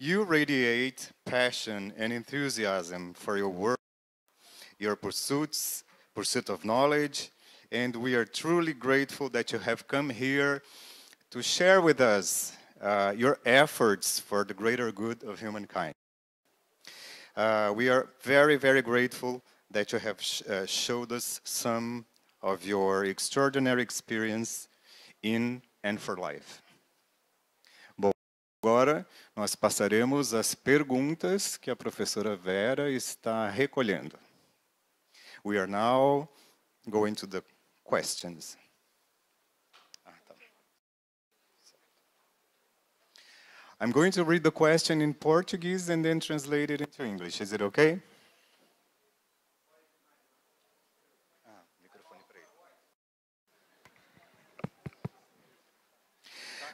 You radiate passion and enthusiasm for your work, your pursuits, pursuit of knowledge, and we are truly grateful that you have come here to share with us uh, your efforts for the greater good of humankind. Uh, we are very, very grateful that you have sh uh, showed us some of your extraordinary experience in and for life. Bom, agora nós passaremos as perguntas que a professora Vera está recolhendo. We are now going to the questions. Ah, tá. I'm going to read the question in Portuguese and then translate it into English. Is it okay? Ah,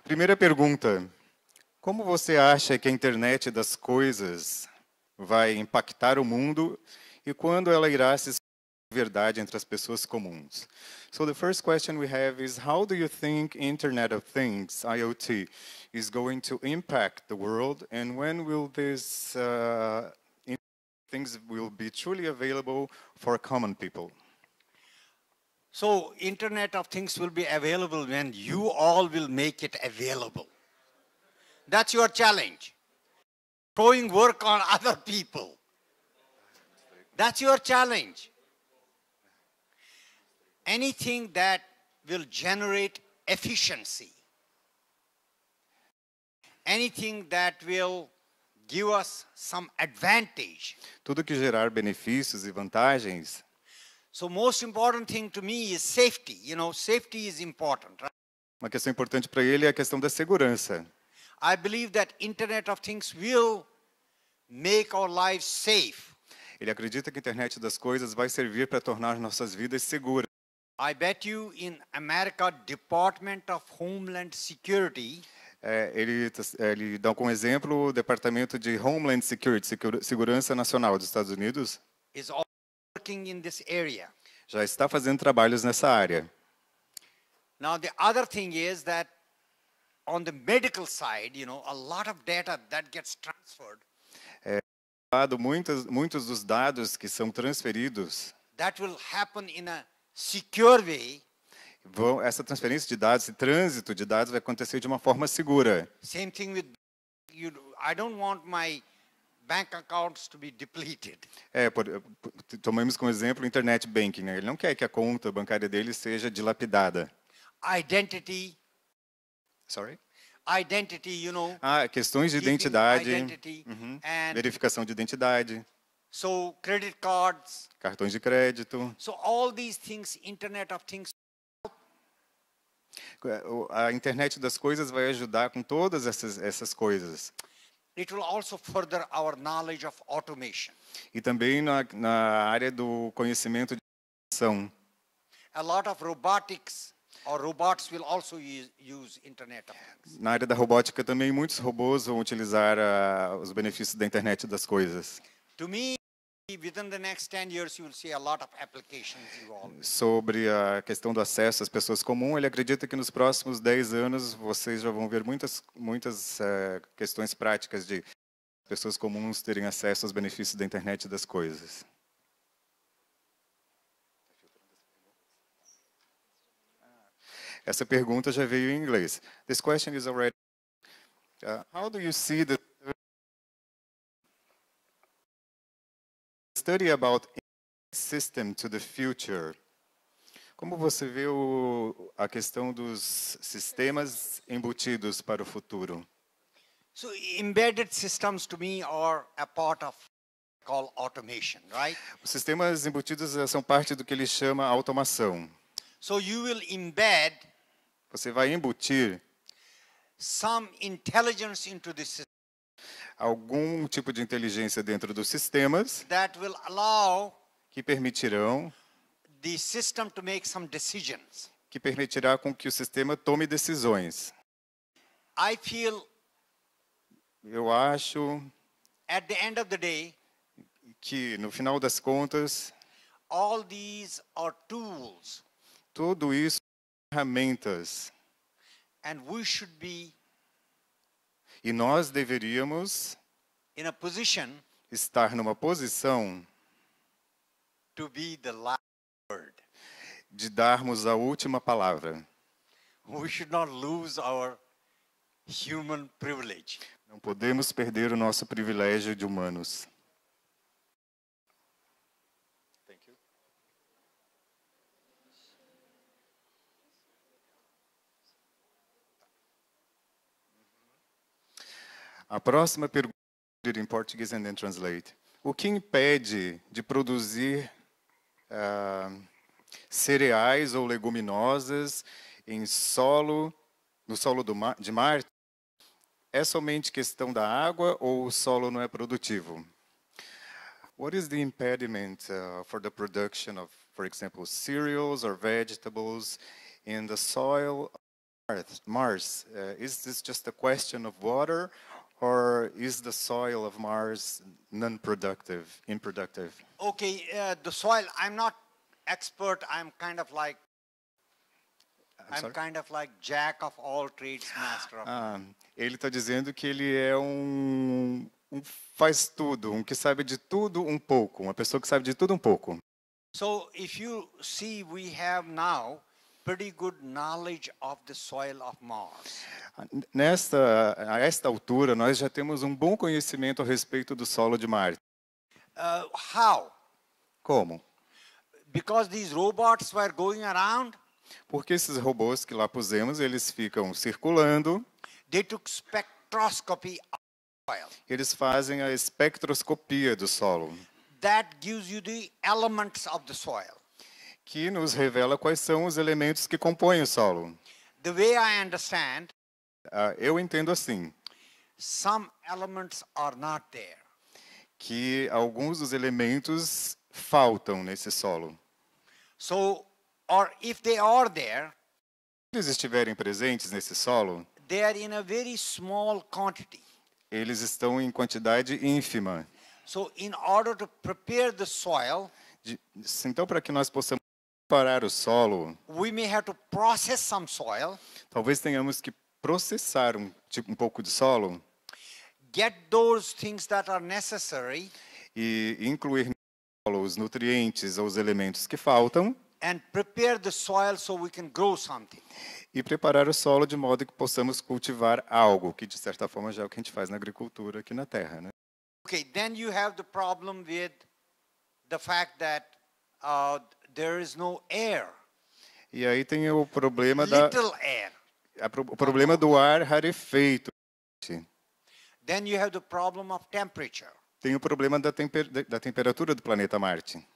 Primeira pergunta: Como você acha que a internet das coisas vai impactar o mundo e quando ela irá se verdade entre as pessoas comuns. So the first question we have is how do you think Internet of Things, IoT, is going to impact the world and when will these uh, things will be truly available for common people? So Internet of Things will be available when you all will make it available. That's your challenge. Throwing work on other people. That's your challenge. anything that will generate efficiency, anything that will give us some advantage. Tudo que gerar benefícios e vantagens. So most important thing to me is safety. You know, safety is important. Right? Uma questão importante para ele é a questão da segurança. I believe that Internet of Things will make our lives safe. Ele acredita que a internet das coisas vai servir para tornar nossas vidas seguras. I bet you in America Department of Homeland Security é, ele, tá, é, ele dá como exemplo o Departamento de Homeland Security, Segurança Nacional dos Estados Unidos, is working in this area. já está fazendo trabalhos nessa área. Now the other thing is that on the medical side, you know, a lot of data that gets transferred. É, muitos, muitos dos dados que são transferidos. That will happen in a secure vão, essa transferência de dados, esse trânsito de dados vai acontecer de uma forma segura. Same thing with you, I don't want my bank accounts to be depleted. É, por, tomamos como exemplo o internet banking, né? ele não quer que a conta bancária dele seja dilapidada. Identity. Sorry. Identity, you know. Ah, questões de identidade. Identity uhum. Verificação de identidade. So, credit cards, cartões de crédito. So all these things, Internet of Things. É, a internet das coisas vai ajudar com todas essas essas coisas. It will also further our knowledge of automation. E também na, na área do conhecimento de automação. A lot of robotics or robots will also use, use internet of things. Na área da robótica também muitos robôs vão utilizar a, ah, os benefícios da internet das coisas. To me Sobre a questão do acesso às pessoas comuns, ele acredita que nos próximos 10 anos vocês já vão ver muitas, muitas é, questões práticas de pessoas comuns terem acesso aos benefícios da internet das coisas. Essa pergunta já veio em inglês. This question is already. Uh, how do you see the study about system to the future. Como você vê o, a questão dos sistemas embutidos para o futuro? So embedded systems to me are a part of call automation, right? Os sistemas embutidos eh, são parte do que ele chama automação. So you will embed você vai embutir some intelligence into system algum tipo de inteligência dentro dos sistemas que permitirão que permitirá com que o sistema tome decisões. Eu acho day, que no final das contas tudo isso são ferramentas. And we should be e nós deveríamos estar numa posição de darmos a última palavra. Não podemos perder o nosso privilégio de humanos. A próxima pergunta em português e then translate. O que impede de produzir uh, cereais ou leguminosas em solo, no solo Mar, de Marte? É somente questão da água ou o solo não é produtivo? What is the impediment uh, for the production of, for example, cereals or vegetables in the soil of Mars? Mars? Uh, eh, is this just a question of water or is the soil of Mars non-productive, improductive? Okay, uh, the soil. I'm not expert. I'm kind of like. I'm, I'm kind of like jack of all trades, master of. Ah, ele está dizendo que ele é um, um faz tudo, um que sabe de tudo um pouco, uma pessoa que sabe de tudo um pouco. So if you see, we have now pretty good knowledge of the soil of Mars. Ah, nesta a esta altura nós já temos um bom conhecimento a respeito do solo de Marte. Uh, how? Como? Because these robots were going around. Porque esses robôs que lá pusemos, eles ficam circulando. They took spectroscopy of soil. Eles fazem a espectroscopia do solo. That gives you the elements of the soil que nos revela quais são os elementos que compõem o solo. The way I understand, uh, eu entendo assim. Some elements are not there. Que alguns dos elementos faltam nesse solo. So, or if they are there, se eles estiverem presentes nesse solo, they are in a very small quantity. Eles estão em quantidade ínfima. So, in order to prepare the soil, então, para que nós possamos preparar o solo, we may have to process some soil, talvez tenhamos que processar um, tipo, um pouco de solo get those things that are necessary, e incluir no solo os nutrientes ou os elementos que faltam and prepare the soil so we can grow something. E preparar o solo de modo que possamos cultivar algo, que de certa forma já é o que a gente faz na agricultura aqui na terra, né? Okay, then you have the problem with the fact that uh, there is no air. E aí tem o problema Little da air. A, o problema do ar rarefeito. Then you have the problem of temperature. Tem o problema da, temper, da temperatura do planeta Marte.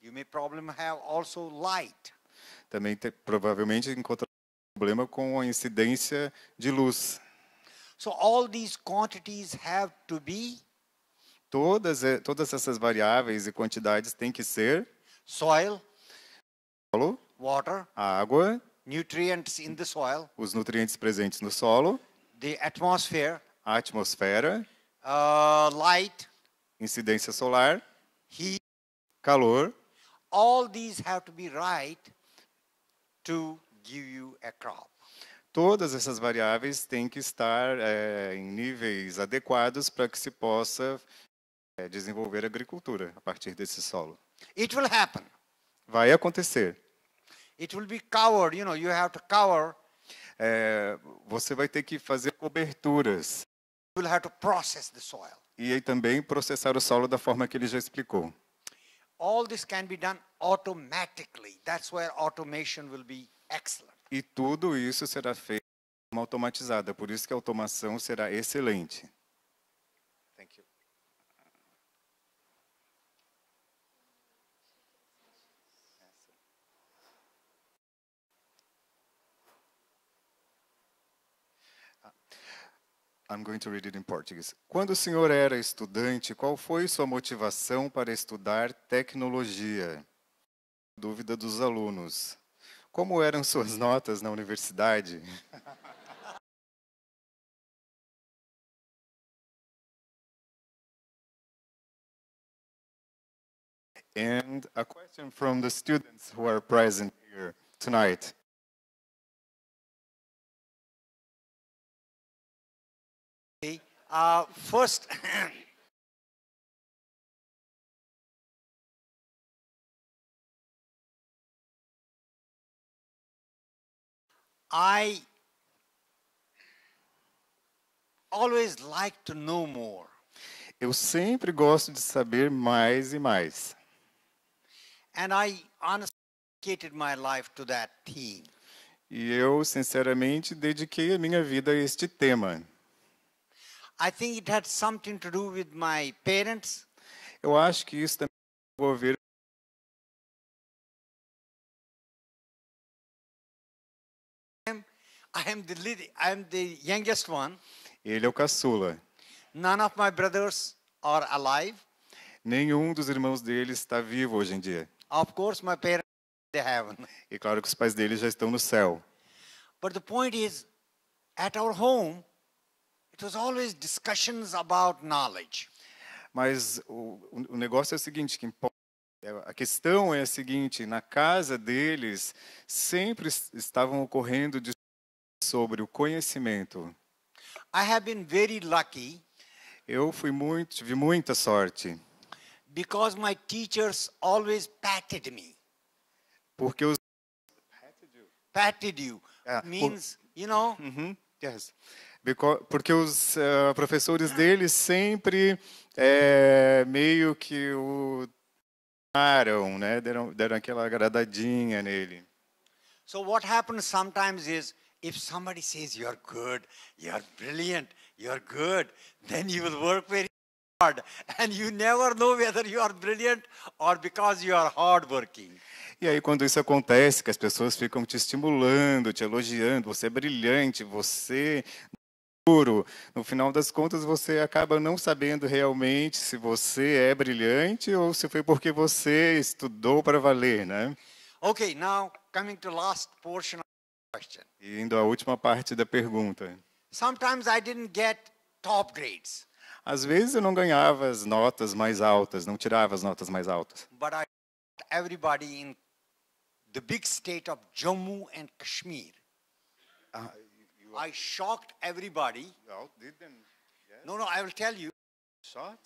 You may problem have also light. Também te, provavelmente encontra problema com a incidência de luz. So all these quantities have to be todas eh, todas essas variáveis e quantidades têm que ser soil, solo, water, água, nutrients in the soil, os nutrientes presentes no solo, the atmosphere, a atmosfera, uh, light, incidência solar, heat, calor. All these have to be right to give you a crop. Todas essas variáveis têm que estar é, em níveis adequados para que se possa é, desenvolver agricultura a partir desse solo. It will happen. Vai acontecer. It will be covered, you know, you have to cover. É, você vai ter que fazer coberturas. You will have to process the soil. E aí também processar o solo da forma que ele já explicou. All this can be done automatically. That's where automation will be excellent. E tudo isso será feito de forma automatizada, por isso que a automação será excelente. I'm going to read it in Portuguese. Quando o senhor era estudante, qual foi sua motivação para estudar tecnologia? Dúvida dos alunos. Como eram suas notas na universidade? And a question from the students who are present here tonight. Uh, first, I always like to know more. Eu sempre gosto de saber mais e mais. And I honestly my life to that theme. E eu sinceramente dediquei a minha vida a este tema. I think it had something to do with my parents. Eu acho que isso também vou ver I am the I am the youngest one. Ele é o caçula. None of my brothers are alive. Nenhum dos irmãos dele está vivo hoje em dia. Of course my parents they haven't. E claro que os pais dele já estão no céu. But the point is at our home It was always discussions about knowledge. Mas o, o negócio é o seguinte, que é, a questão é a seguinte, na casa deles sempre estavam ocorrendo discussões sobre o conhecimento. I have been very lucky. Eu fui muito, tive muita sorte. Because my teachers always patted me. Porque os patted you, patted you. Ah, means, por... you know? Uh uhum, -huh. Yes porque os uh, professores dele sempre é, meio que o amaram, né? deram, deram aquela agradadinha nele. So what happens sometimes is if somebody says you're good, you're brilliant, you're good, then you will work very hard and you never know whether you are brilliant or because you are hard working. E aí quando isso acontece, que as pessoas ficam te estimulando, te elogiando, você é brilhante, você no final das contas, você acaba não sabendo realmente se você é brilhante ou se foi porque você estudou para valer, né? Okay, now coming to last portion of the question. indo à última parte da pergunta. Sometimes I didn't get top grades. Às vezes eu não ganhava as notas mais altas, não tirava as notas mais altas. But I everybody in the big state of Jammu and Kashmir. Ah, I shocked everybody. Outdid them. Yes. No, no, I will tell you. Shot?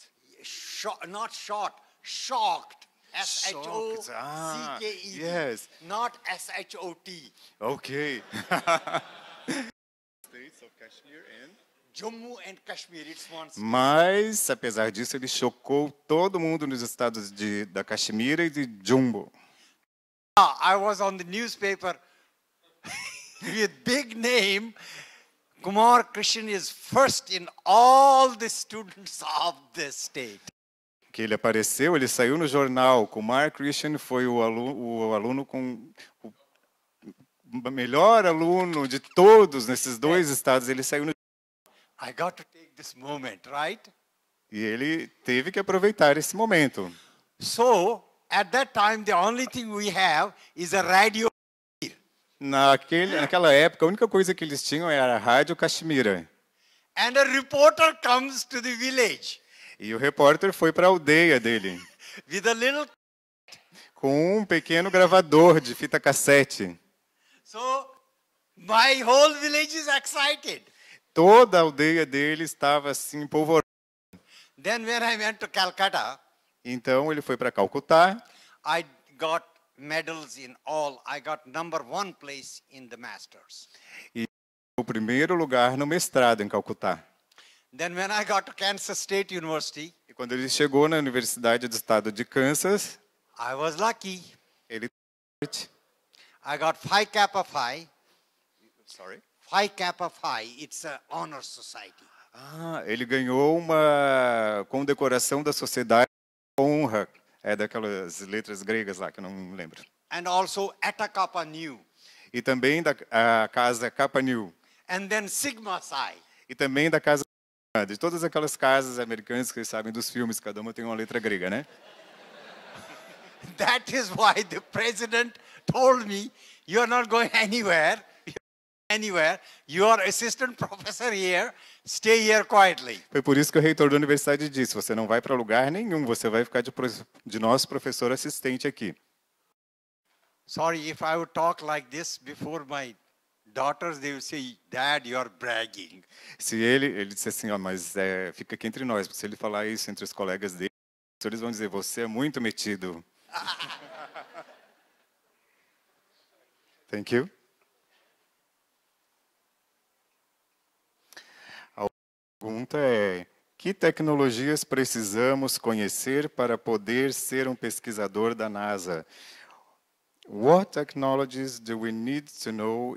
Sho not shot, shocked. S H O C K E. Ah, yes. Not S H O T. Okay. States of Kashmir and Jammu and Kashmir. It's one Mas, apesar disso, ele chocou todo mundo nos estados de, da Caxemira e de Jumbo. Ah, I was on the newspaper. with big name, Kumar Krishnan is first in all the students of the state. Que ele apareceu, ele saiu no jornal. Kumar Krishnan foi o aluno, o aluno com o melhor aluno de todos nesses dois estados. Ele saiu no. I got to take this moment, right? E ele teve que aproveitar esse momento. So, at that time, the only thing we have is a radio Naquele, naquela época, a única coisa que eles tinham era a rádio Caxemira. And a reporter comes to the village. E o repórter foi para a aldeia dele. With a little... Com um pequeno gravador de fita cassete. So, my whole village is excited. Toda a aldeia dele estava assim polvorosa. então ele foi para Calcutá. I got medals in all. I got number one place in the Masters. E o primeiro lugar no mestrado em Calcutá. Then when I got to Kansas State University, e quando ele chegou na Universidade do Estado de Kansas, I was lucky. Ele I got Phi Kappa Phi. Sorry. Phi Kappa Phi. It's a honor society. Ah, ele ganhou uma condecoração da sociedade honra é daquelas letras gregas lá que eu não me lembro. And also Atacapa New. E também da a casa Kappa And then Sigma Psi. E também da casa de todas aquelas casas americanas que sabem dos filmes, cada uma tem uma letra grega, né? That is why the president told me you are not going anywhere anywhere. You are assistant professor here. Stay here quietly. Foi por isso que o reitor da universidade disse: você não vai para lugar nenhum, você vai ficar de, de nosso professor assistente aqui. Sorry if I would talk like this before my daughters, they would say, "Dad, you are bragging." Se ele ele disse assim, ó, mas é, fica aqui entre nós, se ele falar isso entre os colegas dele, eles vão dizer: você é muito metido. Thank you. pergunta é: que tecnologias precisamos conhecer para poder ser um pesquisador da NASA? What technologies do we need to know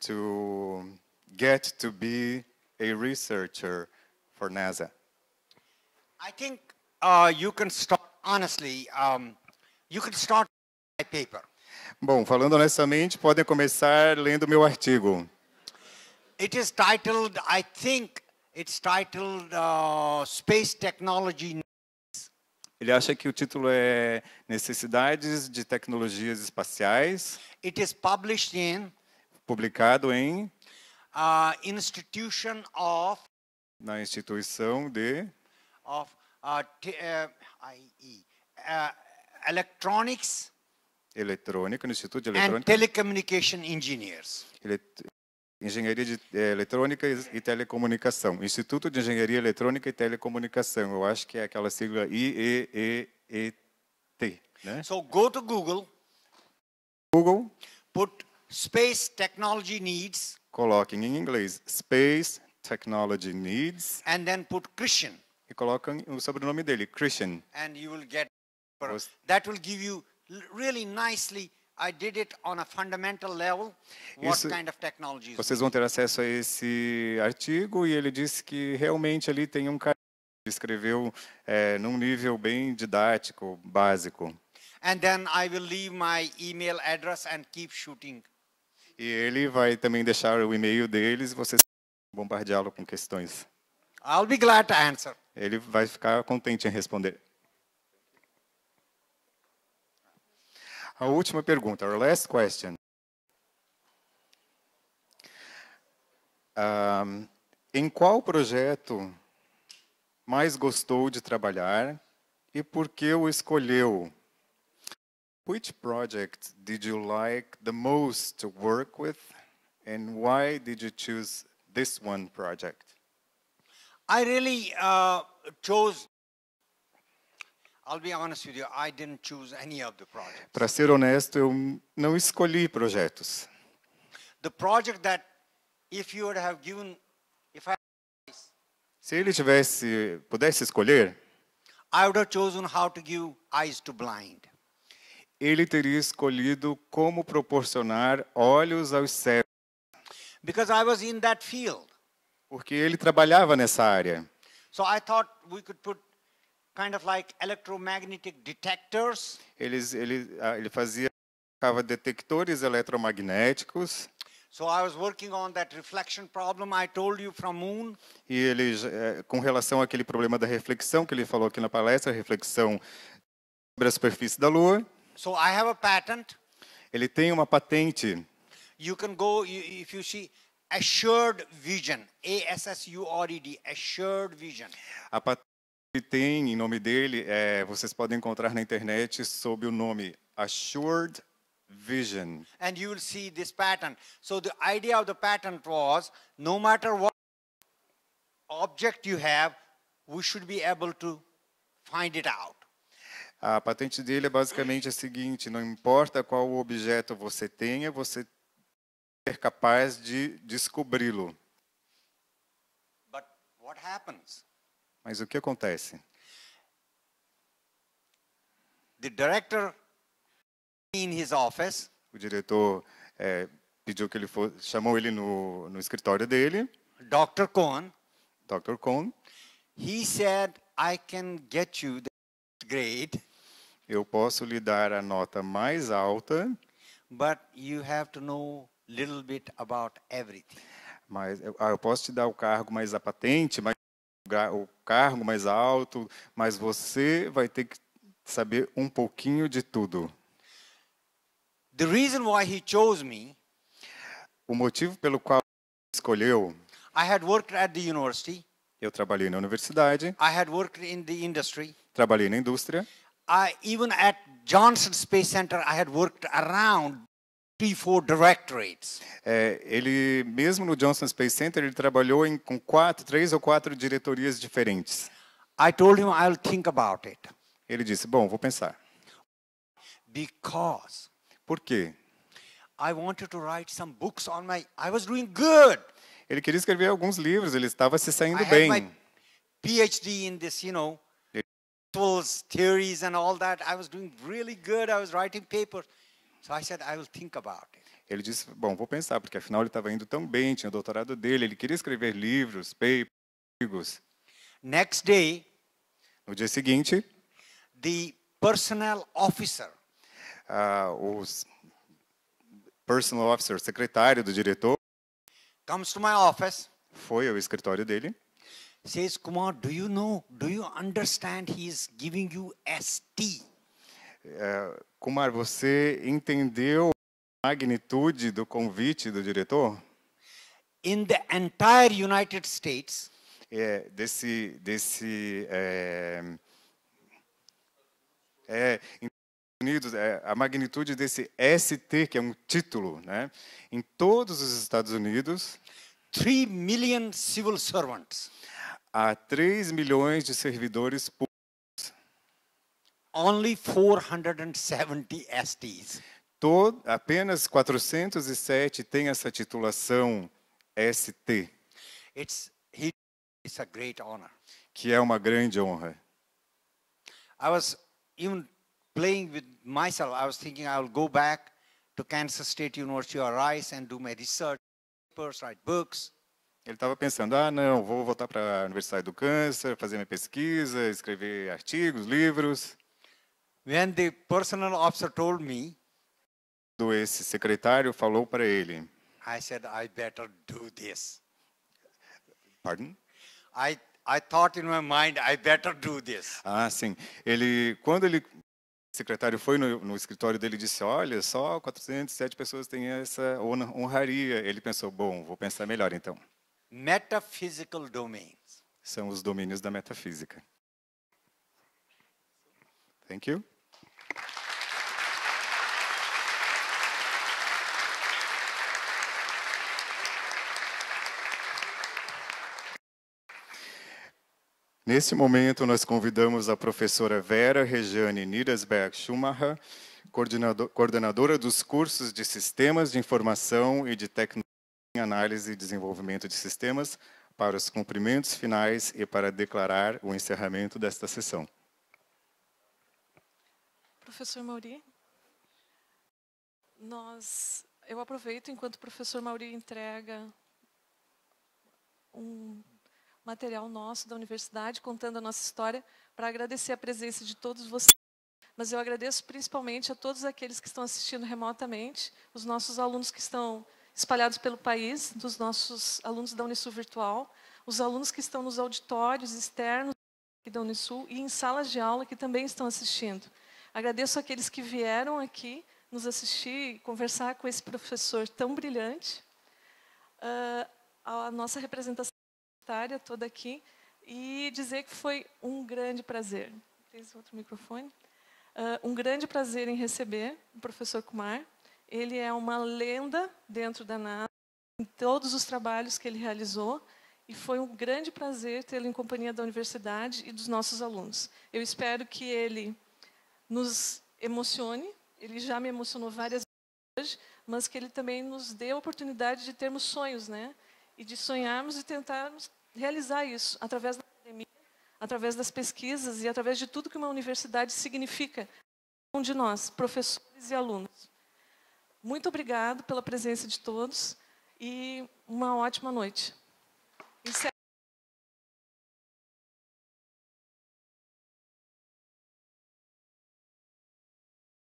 to get to be a researcher for NASA? I think uh, you can start honestly. Um, you can start my paper. Bom, falando honestamente, podem começar lendo meu artigo. It is titled, I think, It's titled uh, Space Technology. Ele acha que o título é Necessidades de Tecnologias Espaciais. It is published in publicado em uh, Institution of na instituição de of uh, t, uh, uh, Electronics eletrônica, no Instituto de Eletrônica. And telecommunication engineers. Ele, Engenharia de eh, Eletrônica e Telecomunicação, Instituto de Engenharia Eletrônica e Telecomunicação. Eu acho que é aquela sigla IEEET. Né? So go to Google. Google. Put Space Technology Needs. Coloquem em inglês Space Technology Needs. And then put Christian. E colocam o sobrenome dele, Christian. And you will get. That will give you really nicely isso, kind of vocês vão ter acesso a esse artigo e ele disse que realmente ali tem um cara que escreveu é, num nível bem didático, básico. E ele vai também deixar o e-mail deles, vocês bombardeá-lo com questões. I'll be glad to answer. Ele vai ficar contente em responder. A última pergunta, our last question. Um, em qual projeto mais gostou de trabalhar e por que o escolheu? Which project did you like the most to work with and why did you choose this one project? I really uh, chose para ser honesto, eu não escolhi projetos. se ele tivesse, pudesse escolher, Ele teria escolhido como proporcionar olhos aos cegos. Porque ele trabalhava nessa área. Então, eu pensei que poderíamos colocar kind of like electromagnetic detectors. Eles, ele, ah, ele fazia ficava detectores eletromagnéticos. So I was working on that reflection problem I told you from moon. E ele eh, com relação àquele problema da reflexão que ele falou aqui na palestra, reflexão sobre a superfície da lua. So I have a patent. Ele tem uma patente. You can go if you see assured vision, A S S U R E D, assured vision. A patente ele tem, em nome dele, é, vocês podem encontrar na internet sob o nome Assured Vision. And you will see this pattern. So the idea of the pattern was, no matter what object you have, we should be able to find it out. A patente dele é basicamente a seguinte: não importa qual objeto você tenha, você ser é capaz de descobri-lo. But what happens? Mas o que acontece? The director in his office. O diretor é, pediu que ele fosse, chamou ele no, no escritório dele. Dr. Cohn. Dr. Cohn. He said, I can get you the grade. Eu posso lhe dar a nota mais alta. But you have to know little bit about everything. Mas eu, ah, eu posso te dar o cargo, mas a patente, mas o cargo mais alto, mas você vai ter que saber um pouquinho de tudo. The reason why he chose me, o motivo pelo qual ele escolheu, I had worked at the university. Eu trabalhei na universidade. I had worked in the industry. Trabalhei na indústria. I, even at Johnson Space Center, I had worked around P4 directorates. É, ele mesmo no Johnson Space Center ele trabalhou em, com quatro, três ou quatro diretorias diferentes. I told him I'll think about it. Ele disse, bom, vou pensar. Because. Por quê? I wanted to write some books on my. I was doing good. Ele queria escrever alguns livros. Ele estava se saindo I bem. Had my PhD in this, you know, tools, theories and all that. I was doing really good. I was writing papers. Ele disse, bom, vou pensar, porque afinal ele estava indo tão bem, tinha o doutorado dele, ele queria escrever livros, papers. Next day, no dia seguinte, the personal officer, uh, os personal officer, secretário do diretor, comes to my office. Foi ao escritório dele. Says, Kumar, do you know? Do you understand? He is giving you ST. É, Kumar, você entendeu a magnitude do convite do diretor? In the entire United States. É, desse desse é, é, Unidos, é, a magnitude desse ST, que é um título, né? em todos os Estados Unidos. 3 million civil servants. Há 3 milhões de servidores públicos only 470 STs. apenas 407 têm essa titulação ST. It's, he, it's a great honor. Que é uma grande honra. I was even playing with myself. I was thinking I will go back to Kansas State University or Rice and do my research, papers, write books. Ele estava pensando, ah, não, vou voltar para a Universidade do Câncer, fazer minha pesquisa, escrever artigos, livros. When the personal officer told me, quando esse secretário falou para ele, I said I better do this. Pardon? I I thought in my mind I better do this. Ah, sim. Ele quando ele o secretário foi no, no, escritório dele e disse: Olha, só 407 pessoas têm essa honraria. Ele pensou: Bom, vou pensar melhor então. Metaphysical domains. São os domínios da metafísica. Thank you. Neste momento, nós convidamos a professora Vera Rejane Niresberg Schumacher, coordenadora dos cursos de Sistemas de Informação e de Tecnologia em Análise e Desenvolvimento de Sistemas, para os cumprimentos finais e para declarar o encerramento desta sessão. Professor Mauri, nós, eu aproveito enquanto o professor Mauri entrega um material nosso da universidade, contando a nossa história, para agradecer a presença de todos vocês. Mas eu agradeço principalmente a todos aqueles que estão assistindo remotamente, os nossos alunos que estão espalhados pelo país, dos nossos alunos da Unisul Virtual, os alunos que estão nos auditórios externos da Unisul e em salas de aula que também estão assistindo. Agradeço aqueles que vieram aqui nos assistir e conversar com esse professor tão brilhante. Uh, a nossa representação universitária toda aqui e dizer que foi um grande prazer. Tem outro microfone? Uh, um grande prazer em receber o professor Kumar. Ele é uma lenda dentro da NASA, em todos os trabalhos que ele realizou, e foi um grande prazer tê-lo em companhia da universidade e dos nossos alunos. Eu espero que ele nos emocione, ele já me emocionou várias vezes hoje, mas que ele também nos dê a oportunidade de termos sonhos, né? e de sonharmos e tentarmos realizar isso através da academia, através das pesquisas e através de tudo que uma universidade significa, um de nós, professores e alunos. Muito obrigado pela presença de todos e uma ótima noite. Encerra